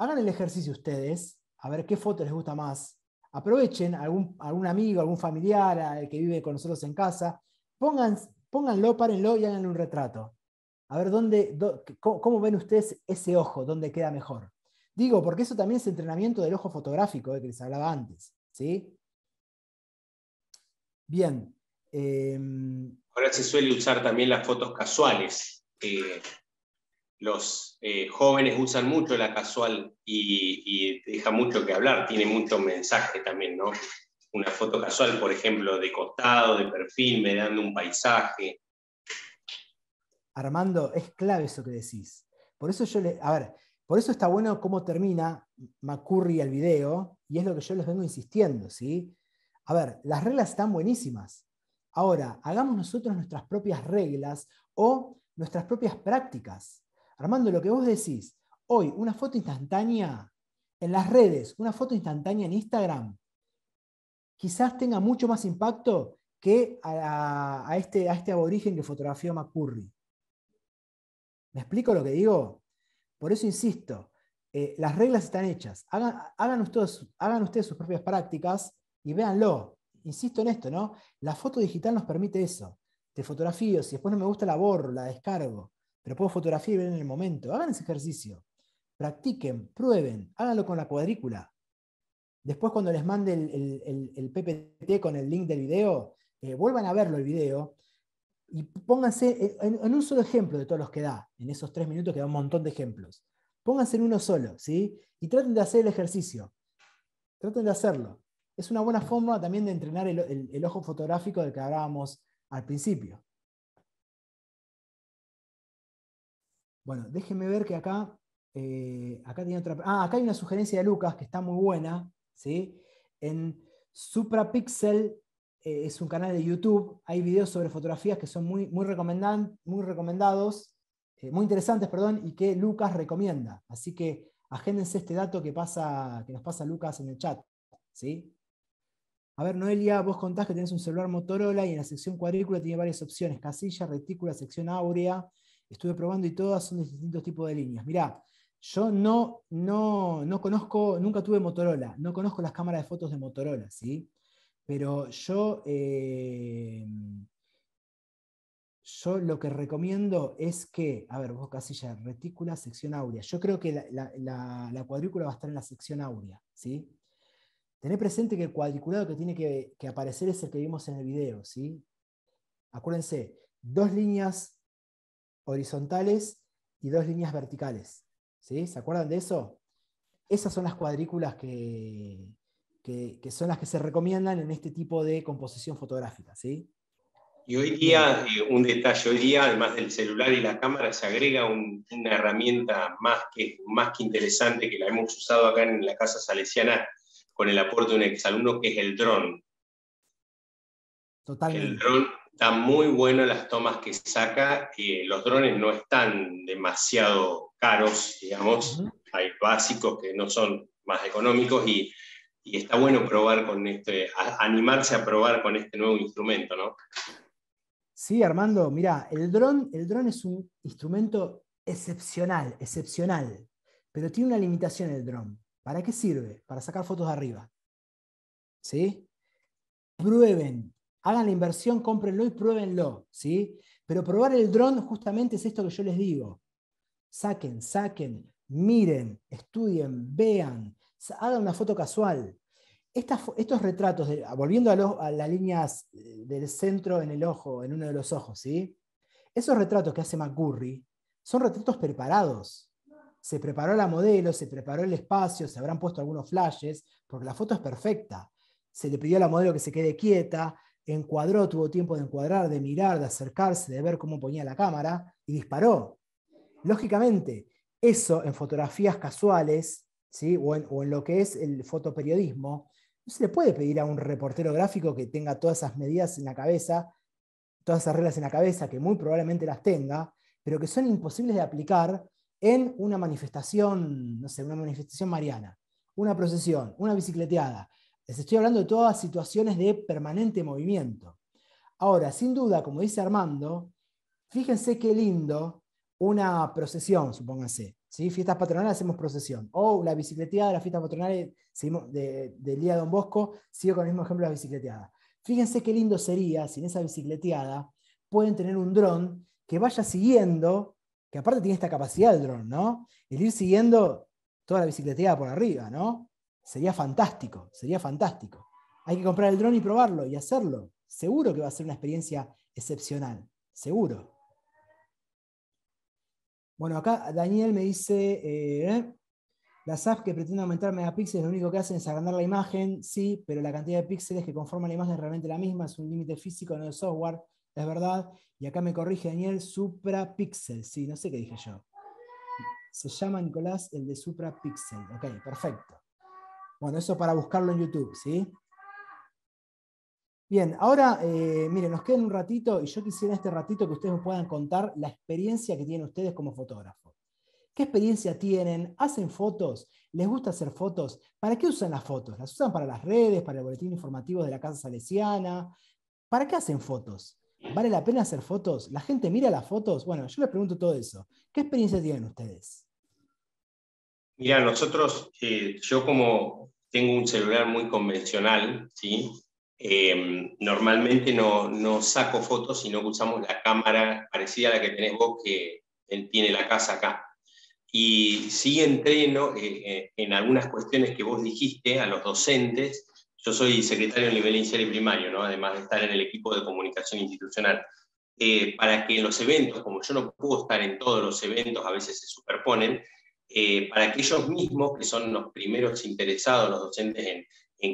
Hagan el ejercicio ustedes, a ver qué foto les gusta más. Aprovechen algún, amigo, algún familiar, el que vive con nosotros en casa. Pongan, pónganlo, párenlo y háganle un retrato. A ver dónde, cómo, ven ustedes ese ojo, dónde queda mejor. Digo, porque eso también es entrenamiento del ojo fotográfico de eh, que les hablaba antes. ¿sí? Bien. Em, Ahora se suele usar también las fotos casuales los eh, jóvenes usan mucho la casual y, deja mucho que hablar, tiene mucho mensaje también, ¿no? Una foto casual, por ejemplo, de costado, de perfil, me dando un paisaje. Armando, es clave eso que decís. Por eso yo a ver, por eso está bueno cómo termina Macurri el video, y es lo que yo les vengo insistiendo, ¿sí? A ver, las reglas están buenísimas. Ahora, hagamos nosotros nuestras propias reglas o nuestras propias prácticas. Armando, lo que vos decís, hoy una foto instantánea en las redes, una foto instantánea en Instagram, quizás tenga mucho más impacto que a, este, este, aborigen que fotografió McCurry. ¿Me explico lo que digo? Por eso insisto, eh, las reglas están hechas. Hagan, ustedes, ustedes sus propias prácticas y véanlo. Insisto en esto, ¿no? La foto digital nos permite eso. Te fotografío, si después no me gusta la borro, la descargo pero puedo fotografiar y ver en el momento. Hagan ese ejercicio. Practiquen, prueben, háganlo con la cuadrícula. Después, cuando les mande el, PPT con el link del video, eh, vuelvan a verlo el video y pónganse en, un solo ejemplo de todos los que da, en esos tres minutos que da un montón de ejemplos. Pónganse en uno solo, ¿sí? Y traten de hacer el ejercicio. Traten de hacerlo. Es una buena forma también de entrenar el ojo fotográfico del que hablábamos al principio. Bueno, déjenme ver que acá, eh, acá tiene otra. Ah, acá hay una sugerencia de Lucas que está muy buena. ¿sí? En Suprapixel eh, es un canal de YouTube. Hay videos sobre fotografías que son muy, muy, muy recomendados, eh, muy interesantes, perdón, y que Lucas recomienda. Así que agéndense este dato que, que nos pasa Lucas en el chat. ¿sí? A ver, Noelia, vos contás que tenés un celular Motorola y en la sección cuadrícula tiene varias opciones: casilla, retícula, sección áurea estuve probando y todas son de distintos tipos de líneas. Mirá, yo no, no, conozco, nunca tuve Motorola, no conozco las cámaras de fotos de Motorola, ¿sí? Pero yo, eh, yo lo que recomiendo es que, a ver, vos casilla, retícula, sección áurea. Yo creo que la, cuadrícula va a estar en la sección áurea, ¿sí? Tener presente que el cuadriculado que tiene que, que, aparecer es el que vimos en el video, ¿sí? Acuérdense, dos líneas horizontales y dos líneas verticales. ¿sí? ¿Se acuerdan de eso? Esas son las cuadrículas que, que, son las que se recomiendan en este tipo de composición fotográfica. ¿sí? Y hoy día, eh, un detalle, hoy día, además del celular y la cámara, se agrega una herramienta más que, más que interesante que la hemos usado acá en la Casa Salesiana con el aporte de un exalumno, que es el dron. Totalmente. El dron está muy bueno las tomas que saca. los drones no están demasiado caros, digamos. Hay básicos que no son más económicos y, está bueno probar con este, animarse a probar con este nuevo instrumento, ¿no? Sí, Armando, mira, el drone el es un instrumento excepcional, excepcional, pero tiene una limitación el drone. ¿Para qué sirve? Para sacar fotos de arriba. ¿Sí? Prueben, hagan la inversión, cómprenlo y pruébenlo, ¿sí? Pero probar el dron justamente es esto que yo les digo. Saquen, saquen, miren, estudien, vean, hagan una foto casual. estos retratos, ah, volviendo a, las líneas eh, del centro en el ojo, en uno de los ojos, ¿sí? Esos retratos que hace McCurry son retratos preparados. Se preparó la modelo, se preparó el espacio, se habrán puesto algunos flashes, porque la foto es perfecta. Se le pidió a la modelo que se quede quieta, encuadró, tuvo tiempo de encuadrar, de mirar, de acercarse, de ver cómo ponía la cámara y disparó. Lógicamente, eso en fotografías casuales ¿sí? o, en, o en lo que es el fotoperiodismo, no se le puede pedir a un reportero gráfico que tenga todas esas medidas en la cabeza, todas esas reglas en la cabeza, que muy probablemente las tenga, pero que son imposibles de aplicar en una manifestación, no sé, una manifestación mariana, una procesión, una bicicleteada, les estoy hablando de todas situaciones de permanente movimiento. Ahora, sin duda, como dice Armando, fíjense qué lindo una procesión, supónganse. ¿sí? Fiestas patronales hacemos procesión. O la bicicleteada de las fiestas patronales del Día de Don Bosco, sigo con el mismo ejemplo de la bicicleteada. Fíjense qué lindo sería si en esa bicicleteada pueden tener un dron que vaya siguiendo, que aparte tiene esta capacidad el dron, ¿no? El ir siguiendo toda la bicicleteada por arriba, ¿no? Sería fantástico, sería fantástico. Hay que comprar el dron y probarlo y hacerlo. Seguro que va a ser una experiencia excepcional, seguro. Bueno, acá Daniel me dice, eh, las apps que pretenden aumentar megapíxeles lo único que hacen es agrandar la imagen, sí, pero la cantidad de píxeles que conforman la imagen es realmente la misma, es un límite físico no el software, es verdad. Y acá me corrige Daniel, suprapixel, sí, no sé qué dije yo. Se llama Nicolás el de suprapíxel. ok, perfecto. Bueno, eso para buscarlo en YouTube, ¿sí? Bien, ahora, eh, miren, nos queda un ratito y yo quisiera este ratito que ustedes me puedan contar la experiencia que tienen ustedes como fotógrafos. ¿Qué experiencia tienen? ¿Hacen fotos? ¿Les gusta hacer fotos? ¿Para qué usan las fotos? ¿Las usan para las redes, para el boletín informativo de la Casa Salesiana? ¿Para qué hacen fotos? ¿Vale la pena hacer fotos? ¿La gente mira las fotos? Bueno, yo les pregunto todo eso. ¿Qué experiencia tienen ustedes? Mira, nosotros, eh, yo como tengo un celular muy convencional, ¿sí? Em, normalmente no, saco fotos, sino que usamos la cámara parecida a la que tenés vos, que él eh, tiene la casa acá. Y sí entreno eh, en algunas cuestiones que vos dijiste a los docentes. Yo soy secretario a nivel inicial y primario, ¿no? además de estar en el equipo de comunicación institucional. para que en los eventos, como yo no puedo estar en todos los eventos, a veces se superponen, eh, para aquellos mismos, que son los primeros interesados, los docentes, en,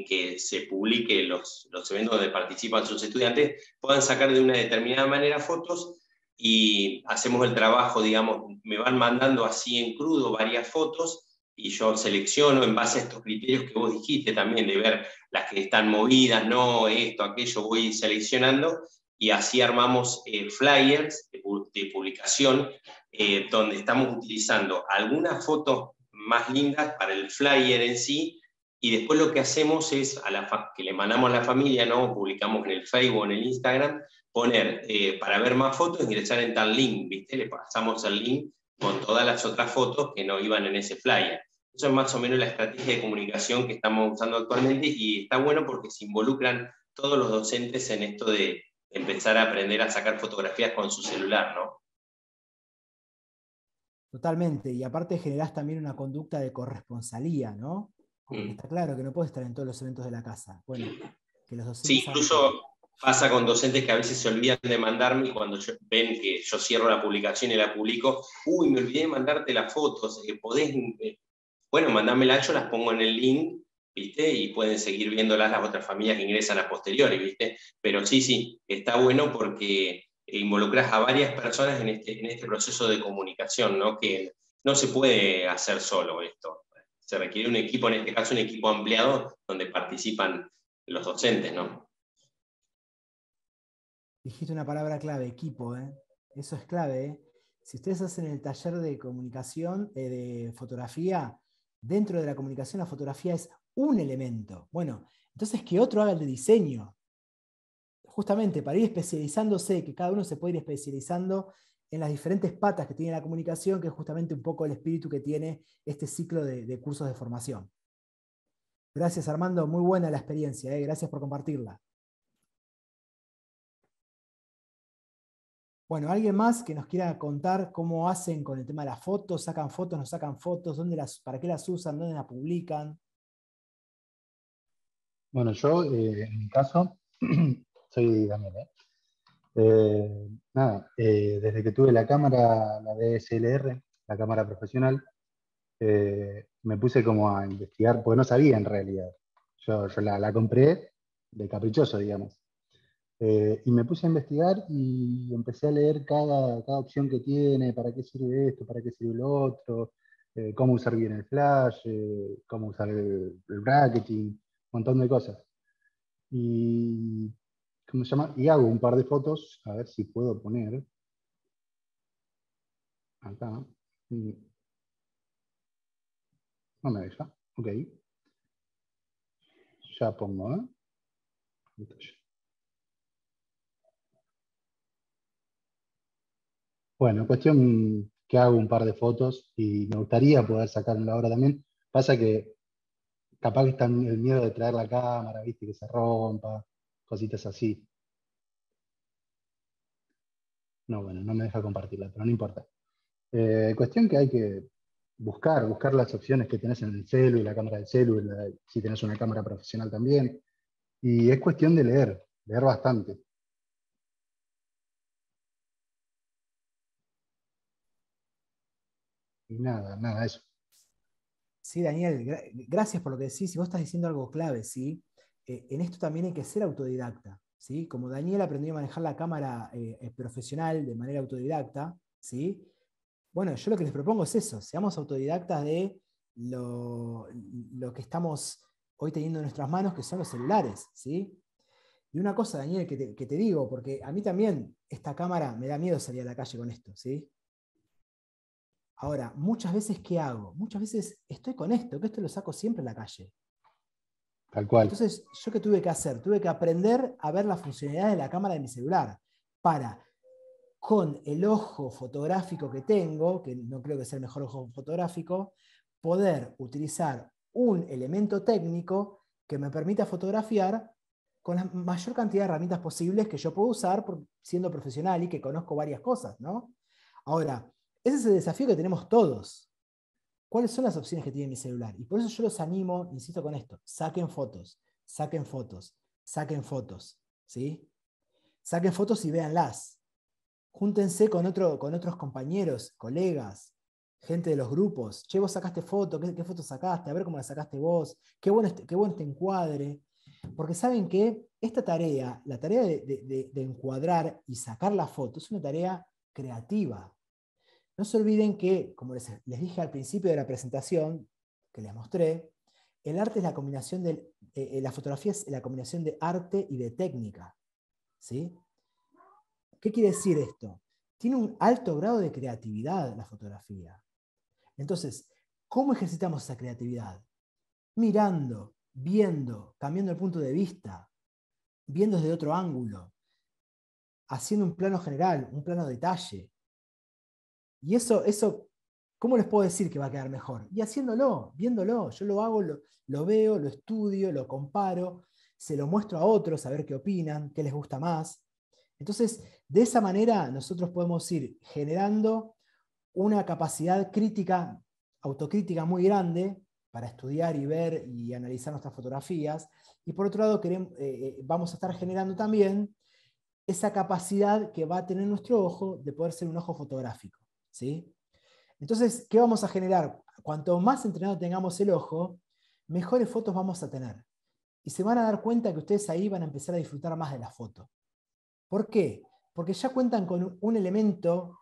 que se publique los, los, eventos donde participan sus estudiantes, puedan sacar de una determinada manera fotos y hacemos el trabajo, digamos, me van mandando así en crudo varias fotos y yo selecciono en base a estos criterios que vos dijiste también, de ver las que están movidas, no, esto, aquello, voy seleccionando y así armamos eh, flyers de, publicación eh, donde estamos utilizando algunas fotos más lindas para el flyer en sí y después lo que hacemos es a la que le mandamos a la familia, no publicamos en el Facebook o en el Instagram, poner eh, para ver más fotos ingresar en tal link, ¿viste? Le pasamos el link con todas las otras fotos que no iban en ese flyer. Eso es más o menos la estrategia de comunicación que estamos usando actualmente y está bueno porque se involucran todos los docentes en esto de, empezar a aprender a sacar fotografías con su celular, ¿no? Totalmente, y aparte generás también una conducta de corresponsalía, ¿no? Mm. Está claro que no puedes estar en todos los eventos de la casa. Bueno, que los docentes. Sí, incluso pasa con docentes que a veces se olvidan de mandarme y cuando ven que yo cierro la publicación y la publico, uy, me olvidé de mandarte las fotos, que eh, podés. Eh, bueno, mandámela, yo las pongo en el link ¿viste? Y pueden seguir viéndolas las otras familias que ingresan a posteriores. ¿viste? Pero sí, sí, está bueno porque involucras a varias personas en este, en este proceso de comunicación, ¿no? Que no se puede hacer solo esto. Se requiere un equipo, en este caso un equipo ampliado, donde participan los docentes, ¿no? Dijiste una palabra clave, equipo, ¿eh? Eso es clave, ¿eh? Si ustedes hacen el taller de comunicación, eh, de fotografía, dentro de la comunicación la fotografía es un elemento. Bueno, entonces que otro haga el de diseño. Justamente para ir especializándose, que cada uno se puede ir especializando en las diferentes patas que tiene la comunicación, que es justamente un poco el espíritu que tiene este ciclo de, cursos de formación. Gracias Armando, muy buena la experiencia, eh. gracias por compartirla. Bueno, alguien más que nos quiera contar cómo hacen con el tema de las fotos, sacan fotos, no sacan fotos, para qué las usan, dónde las publican. Bueno, yo, eh, en mi caso, soy Daniel. ¿eh? Eh, desde que tuve la cámara, la DSLR, la cámara profesional, me puse como a investigar, porque no sabía en realidad. Yo, la, compré de caprichoso, digamos. y me puse a investigar y empecé a leer cada, opción que tiene, para qué sirve esto, para qué sirve lo otro, cómo usar bien el flash, cómo usar el bracketing montón de cosas. Y, ¿cómo se llama? y hago un par de fotos, a ver si puedo poner acá. No me deja, ok. Ya pongo, ¿eh? Bueno, cuestión que hago un par de fotos y me gustaría poder sacar ahora también. Pasa que capaz que están el miedo de traer la cámara, viste, que se rompa, cositas así. No, bueno, no me deja compartirla, pero no importa. Eh, cuestión que hay que buscar, buscar las opciones que tenés en el celu, la cámara del celu, si tenés una cámara profesional también. Y es cuestión de leer, leer bastante. Y nada, nada, eso. Sí, Daniel, gracias por lo que decís. Y vos estás diciendo algo clave, ¿sí? Eh, en esto también hay que ser autodidacta, ¿sí? Como Daniel aprendió a manejar la cámara eh, eh, profesional de manera autodidacta, ¿sí? Bueno, yo lo que les propongo es eso, seamos autodidactas de lo, que estamos hoy teniendo en nuestras manos, que son los celulares, ¿sí? Y una cosa, Daniel, que te, que te, digo, porque a mí también esta cámara me da miedo salir a la calle con esto, ¿sí? Ahora, muchas veces, ¿qué hago? Muchas veces estoy con esto, que esto lo saco siempre en la calle. Tal cual. Entonces, ¿yo qué tuve que hacer? Tuve que aprender a ver la funcionalidad de la cámara de mi celular para, con el ojo fotográfico que tengo, que no creo que sea el mejor ojo fotográfico, poder utilizar un elemento técnico que me permita fotografiar con la mayor cantidad de herramientas posibles que yo puedo usar siendo profesional y que conozco varias cosas, ¿no? Ahora, ese es el desafío que tenemos todos. ¿Cuáles son las opciones que tiene mi celular? Y por eso yo los animo, insisto con esto, saquen fotos, saquen fotos, saquen fotos, ¿sí? Saquen fotos y véanlas. Júntense con, con otros compañeros, colegas, gente de los grupos. Che, vos sacaste foto, ¿qué, qué foto sacaste? A ver cómo la sacaste vos. Qué bueno este, qué este encuadre. Porque saben que esta tarea, la tarea de, de encuadrar y sacar la foto, es una tarea creativa, no se olviden que, como les, dije al principio de la presentación que les mostré, el arte es la combinación de, eh, eh, la fotografía es la combinación de arte y de técnica. ¿sí? ¿Qué quiere decir esto? Tiene un alto grado de creatividad la fotografía. Entonces, ¿cómo ejercitamos esa creatividad? Mirando, viendo, cambiando el punto de vista, viendo desde otro ángulo, haciendo un plano general, un plano detalle, y eso, eso, ¿cómo les puedo decir que va a quedar mejor? Y haciéndolo, viéndolo, yo lo hago, lo, veo, lo estudio, lo comparo, se lo muestro a otros a ver qué opinan, qué les gusta más. Entonces, de esa manera nosotros podemos ir generando una capacidad crítica, autocrítica muy grande para estudiar y ver y analizar nuestras fotografías. Y por otro lado, queremos, eh, eh, vamos a estar generando también esa capacidad que va a tener nuestro ojo de poder ser un ojo fotográfico. ¿sí? Entonces, ¿qué vamos a generar? Cuanto más entrenado tengamos el ojo, mejores fotos vamos a tener. Y se van a dar cuenta que ustedes ahí van a empezar a disfrutar más de la foto. ¿Por qué? Porque ya cuentan con un elemento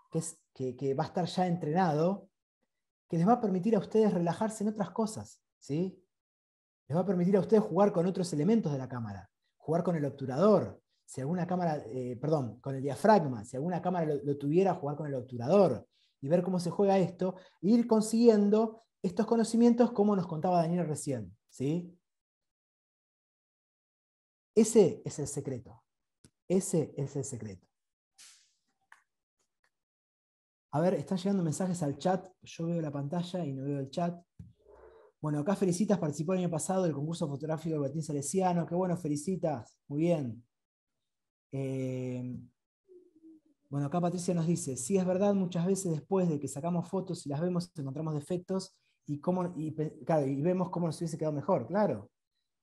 que, va a estar ya entrenado, que les va a permitir a ustedes relajarse en otras cosas. ¿sí? Les va a permitir a ustedes jugar con otros elementos de la cámara, jugar con el obturador, si alguna cámara, eh, perdón, con el diafragma, si alguna cámara lo, tuviera, jugar con el obturador, y ver cómo se juega esto, e ir consiguiendo estos conocimientos como nos contaba Daniel recién. ¿sí? Ese es el secreto. Ese es el secreto. A ver, están llegando mensajes al chat. Yo veo la pantalla y no veo el chat. Bueno, acá felicitas, participó el año pasado del concurso fotográfico de Martín Salesiano. Qué bueno, felicitas. Muy bien. Eh, bueno, acá Patricia nos dice, sí es verdad, muchas veces después de que sacamos fotos y las vemos, encontramos defectos y, vemos cómo nos hubiese quedado mejor, claro.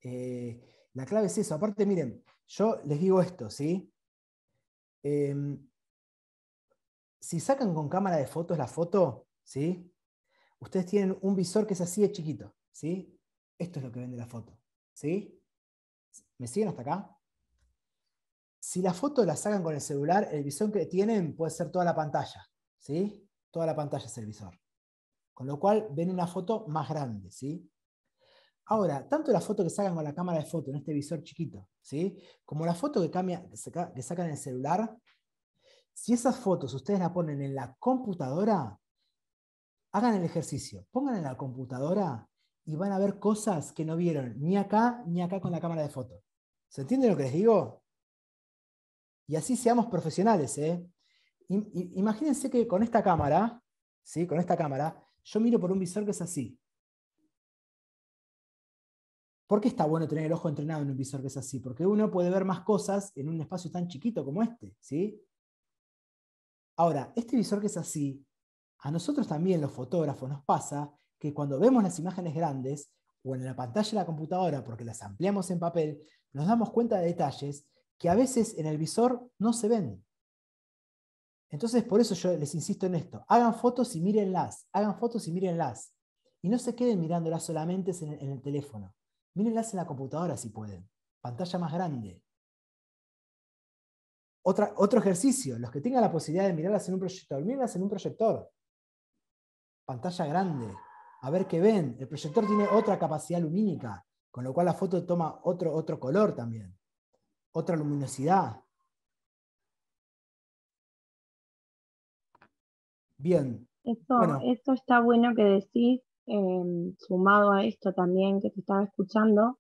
Eh, la clave es eso. Aparte, miren, yo les digo esto, ¿sí? Em, si sacan con cámara de fotos la foto, ¿sí? Ustedes tienen un visor que es así de chiquito, ¿sí? Esto es lo que vende la foto, ¿sí? ¿Me siguen hasta acá? Si la foto la sacan con el celular, el visor que tienen puede ser toda la pantalla, ¿sí? Toda la pantalla es el visor. Con lo cual ven una foto más grande, ¿sí? Ahora, tanto la foto que sacan con la cámara de foto en este visor chiquito, ¿sí? Como la foto que, que, que sacan en el celular, si esas fotos ustedes las ponen en la computadora, hagan el ejercicio, pongan en la computadora y van a ver cosas que no vieron ni acá ni acá con la cámara de foto. ¿Se entiende lo que les digo? y así seamos profesionales. ¿eh? Imagínense que con esta cámara, ¿sí? con esta cámara, yo miro por un visor que es así. ¿Por qué está bueno tener el ojo entrenado en un visor que es así? Porque uno puede ver más cosas en un espacio tan chiquito como este. ¿sí? Ahora, este visor que es así, a nosotros también los fotógrafos nos pasa que cuando vemos las imágenes grandes o en la pantalla de la computadora, porque las ampliamos en papel, nos damos cuenta de detalles que a veces en el visor no se ven. Entonces, por eso yo les insisto en esto. Hagan fotos y mírenlas. Hagan fotos y mírenlas. Y no se queden mirándolas solamente en el, teléfono. Mírenlas en la computadora si pueden. Pantalla más grande. otro ejercicio. Los que tengan la posibilidad de mirarlas en un proyector, mírenlas en un proyector. Pantalla grande. A ver qué ven. El proyector tiene otra capacidad lumínica, con lo cual la foto toma otro, otro color también otra luminosidad. Bien. Esto, esto está bueno que decís, em, sumado a esto también que te estaba escuchando.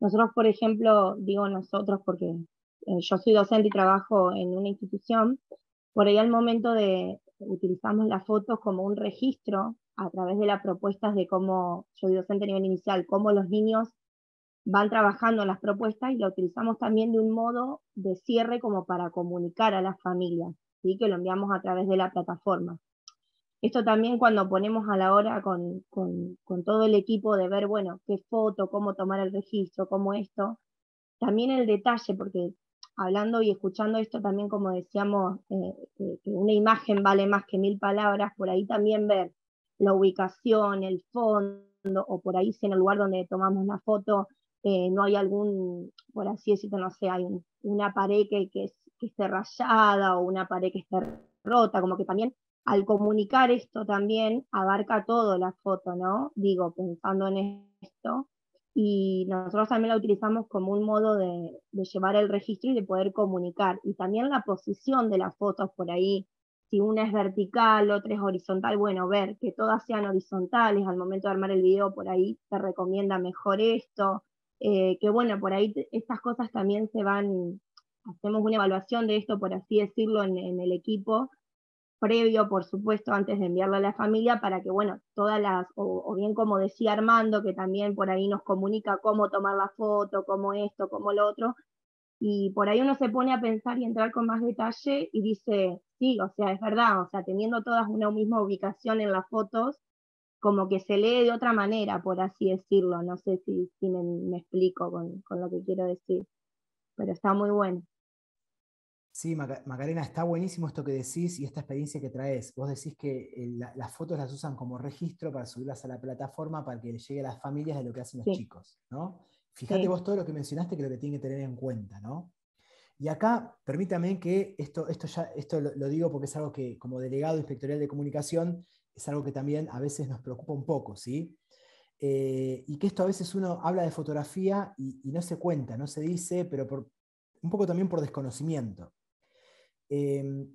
Nosotros, por ejemplo, digo nosotros porque eh, yo soy docente y trabajo en una institución, por ahí al momento de utilizamos las fotos como un registro a través de las propuestas de cómo, yo soy docente a nivel inicial, cómo los niños van trabajando las propuestas y lo utilizamos también de un modo de cierre como para comunicar a las familias, ¿sí? que lo enviamos a través de la plataforma. Esto también cuando ponemos a la hora con, con, todo el equipo de ver, bueno, qué foto, cómo tomar el registro, cómo esto. También el detalle, porque hablando y escuchando esto también, como decíamos, eh, eh, una imagen vale más que mil palabras, por ahí también ver la ubicación, el fondo, o por ahí si en el lugar donde tomamos la foto eh, no hay algún, por así decirlo, no sé, hay una pared que, que, esté rayada o una pared que esté rota, como que también al comunicar esto también abarca todo la foto, ¿no? Digo, pensando en esto. Y nosotros también la utilizamos como un modo de, de llevar el registro y de poder comunicar. Y también la posición de las fotos por ahí, si una es vertical, otra es horizontal, bueno, ver que todas sean horizontales al momento de armar el video, por ahí te recomienda mejor esto, eh, que bueno, por ahí estas cosas también se van, hacemos una evaluación de esto, por así decirlo, en, el equipo, previo, por supuesto, antes de enviarlo a la familia, para que, bueno, todas las, o, bien como decía Armando, que también por ahí nos comunica cómo tomar la foto, cómo esto, cómo lo otro, y por ahí uno se pone a pensar y entrar con más detalle y dice, sí, o sea, es verdad, o sea, teniendo todas una misma ubicación en las fotos, como que se lee de otra manera, por así decirlo. No sé si, me, explico con, con, lo que quiero decir, pero está muy bueno. Sí, Macarena, está buenísimo esto que decís y esta experiencia que traes. Vos decís que eh, las fotos las usan como registro para subirlas a la plataforma para que les llegue a las familias de lo que hacen los chicos, ¿no? Fíjate vos todo lo que mencionaste que lo que tienen que tener en cuenta, ¿no? Y acá, permítame que esto, esto, ya, esto lo, lo, digo porque es algo que como delegado inspectorial de comunicación es algo que también a veces nos preocupa un poco, ¿sí? Eh, y que esto a veces uno habla de fotografía y, no se cuenta, no se dice, pero por, un poco también por desconocimiento. Eh,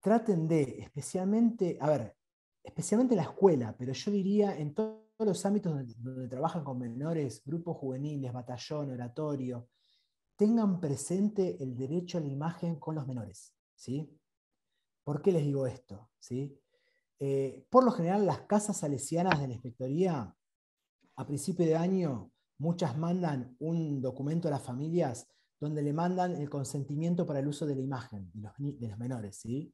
traten de, especialmente, a ver, especialmente la escuela, pero yo diría en todos los ámbitos donde, donde trabajan con menores, grupos juveniles, batallón, oratorio, tengan presente el derecho a la imagen con los menores. ¿sí? ¿Por qué les digo esto? ¿Sí? Eh, por lo general, las casas salesianas de la inspectoría, a principio de año, muchas mandan un documento a las familias donde le mandan el consentimiento para el uso de la imagen de los, menores. ¿sí?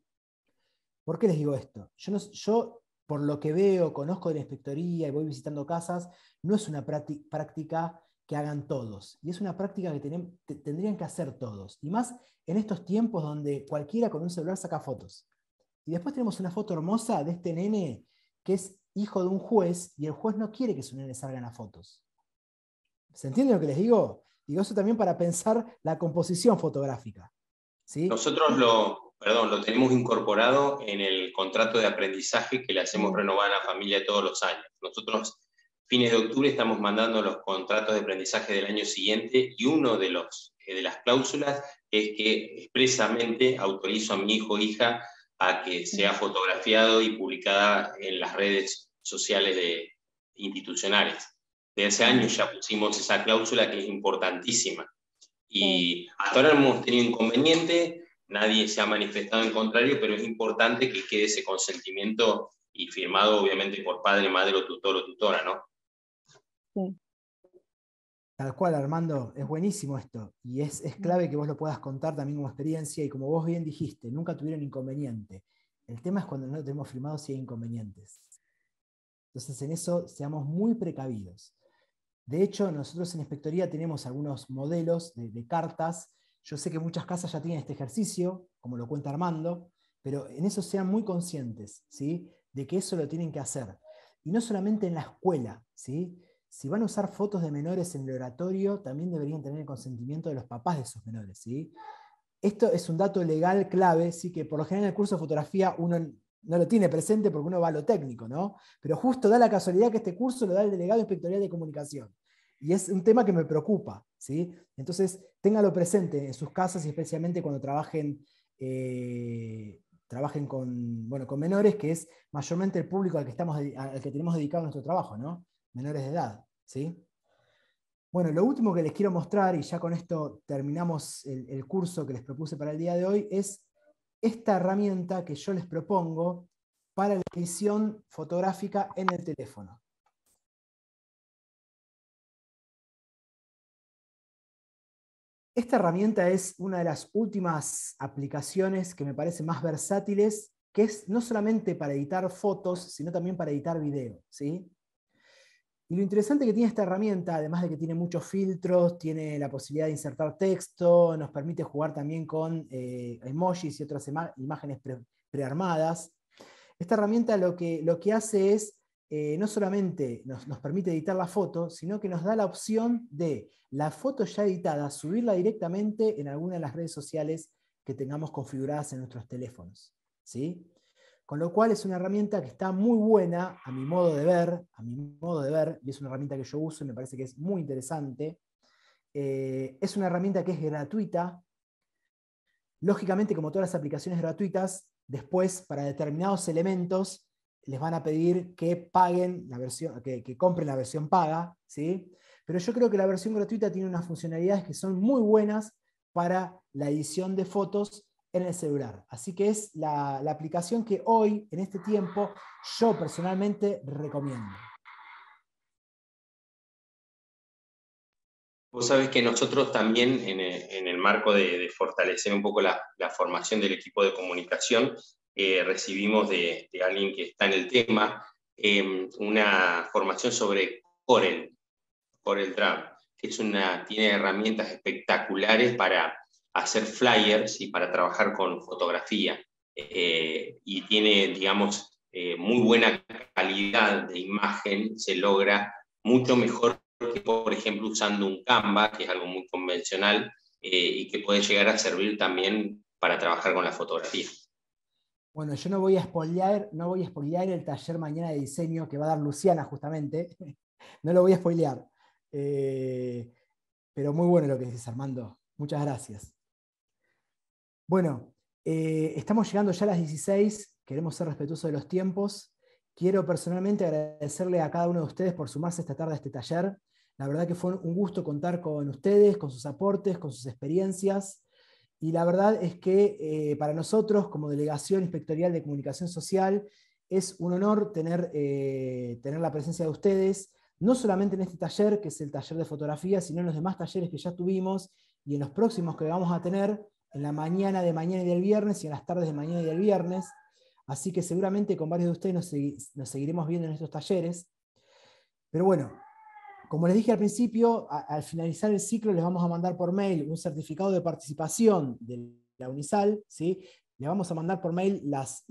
¿Por qué les digo esto? Yo, yo, por lo que veo, conozco de la inspectoría y voy visitando casas, no es una práctica que hagan todos. Y es una práctica que tendrían que hacer todos. Y más en estos tiempos donde cualquiera con un celular saca fotos. Y después tenemos una foto hermosa de este nene que es hijo de un juez y el juez no quiere que su nene salga en las fotos. ¿Se entiende lo que les digo? Digo eso también para pensar la composición fotográfica. ¿sí? Nosotros lo, perdón, lo tenemos incorporado en el contrato de aprendizaje que le hacemos renovar a la familia todos los años. Nosotros fines de octubre estamos mandando los contratos de aprendizaje del año siguiente y uno de, los, eh, de las cláusulas es que expresamente autorizo a mi hijo o hija a que sea fotografiado y publicada en las redes sociales de, institucionales. De ese año ya pusimos esa cláusula que es importantísima. Y hasta ahora no hemos tenido inconveniente, nadie se ha manifestado en contrario, pero es importante que quede ese consentimiento y firmado obviamente por padre, madre o tutor o tutora, ¿no? Tal cual, Armando, es buenísimo esto. Y es, mm. clave que vos lo puedas contar también como experiencia. Y como vos bien dijiste, nunca tuvieron inconveniente. El tema es cuando no tenemos firmado si hay inconvenientes. Entonces, en eso seamos muy precavidos. De hecho, nosotros en Inspectoría tenemos algunos modelos de, de cartas. Yo sé que muchas casas ya tienen este ejercicio, como lo cuenta Armando, pero en eso sean muy conscientes ¿sí? de que eso lo tienen que hacer. Y no solamente en la escuela, ¿sí? si van a usar fotos de menores en el oratorio, también deberían tener el consentimiento de los papás de esos menores. ¿sí? Esto es un dato legal clave, sí que por lo general en el curso de fotografía uno no lo tiene presente porque uno va a lo técnico, Pero justo da la casualidad que este curso lo da el delegado inspectorial de Comunicación. Y es un tema que me preocupa, ¿sí? Entonces, téngalo presente en sus casas y especialmente cuando trabajen, eh, trabajen con, bueno, con menores, que es mayormente el público al que, estamos, al que tenemos dedicado nuestro trabajo, Menores de edad. Bueno, lo último que les quiero mostrar, y ya con esto terminamos el, curso que les propuse para el día de hoy, es esta herramienta que yo les propongo para la edición fotográfica en el teléfono. Esta herramienta es una de las últimas aplicaciones que me parece más versátiles, que es no solamente para editar fotos, sino también para editar video. ¿sí? Y lo interesante que tiene esta herramienta, además de que tiene muchos filtros, tiene la posibilidad de insertar texto, nos permite jugar también con eh, emojis y otras imágenes prearmadas. Esta herramienta lo que, lo que hace es, eh, no solamente nos, nos permite editar la foto, sino que nos da la opción de la foto ya editada, subirla directamente en alguna de las redes sociales que tengamos configuradas en nuestros teléfonos. ¿sí? Con lo cual es una herramienta que está muy buena a mi modo de ver, a mi modo de ver, y es una herramienta que yo uso y me parece que es muy interesante. Eh, es una herramienta que es gratuita. Lógicamente, como todas las aplicaciones gratuitas, después para determinados elementos les van a pedir que paguen la versión, que compren la versión paga, ¿sí? Pero yo creo que la versión gratuita tiene unas funcionalidades que son muy buenas para la edición de fotos en el celular. Así que es la, aplicación que hoy, en este tiempo, yo personalmente recomiendo. Vos sabés que nosotros también, en eh, el, marco de, fortalecer un poco la, formación del equipo de comunicación, eh, recibimos de, alguien que está en el tema em, una formación sobre Corel, Corel Draw, que es una, tiene herramientas espectaculares para hacer flyers y para trabajar con fotografía. Eh, y tiene, digamos, eh, muy buena calidad de imagen, se logra mucho mejor que, por ejemplo, usando un Canva, que es algo muy convencional eh, y que puede llegar a servir también para trabajar con la fotografía. Bueno, yo no voy a spoilear, no voy a spoilear el taller mañana de diseño que va a dar Luciana justamente. no lo voy a spoilear. pero muy bueno lo que dices, Armando. Muchas gracias. Bueno, eh, estamos llegando ya a las 16, queremos ser respetuosos de los tiempos. Quiero personalmente agradecerle a cada uno de ustedes por sumarse esta tarde a este taller. La verdad que fue un gusto contar con ustedes, con sus aportes, con sus experiencias. Y la verdad es que eh, para nosotros, como Delegación Inspectorial de Comunicación Social, es un honor tener, eh, tener la presencia de ustedes, no solamente en este taller, que es el taller de fotografía, sino en los demás talleres que ya tuvimos y en los próximos que vamos a tener, en la mañana de mañana y del viernes y en las tardes de mañana y del viernes. Así que seguramente con varios de ustedes nos, seguiremos viendo en estos talleres. Pero bueno, como les dije al principio, al finalizar el ciclo les vamos a mandar por mail un certificado de participación de la UNISAL, ¿sí? le vamos a mandar por mail las,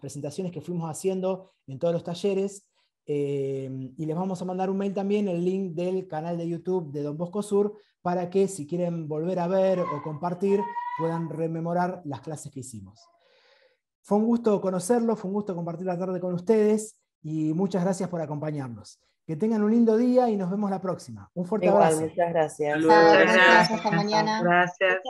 presentaciones que fuimos haciendo en todos los talleres eh, y les vamos a mandar un mail también el link del canal de YouTube de Don Bosco Sur para que si quieren volver a ver o compartir, puedan rememorar las clases que hicimos. Fue un gusto conocerlos, fue un gusto compartir la tarde con ustedes y muchas gracias por acompañarnos. Que tengan un lindo día y nos vemos la próxima. Un fuerte abrazo. Muchas gracias. gracias. Hasta mañana. gracias.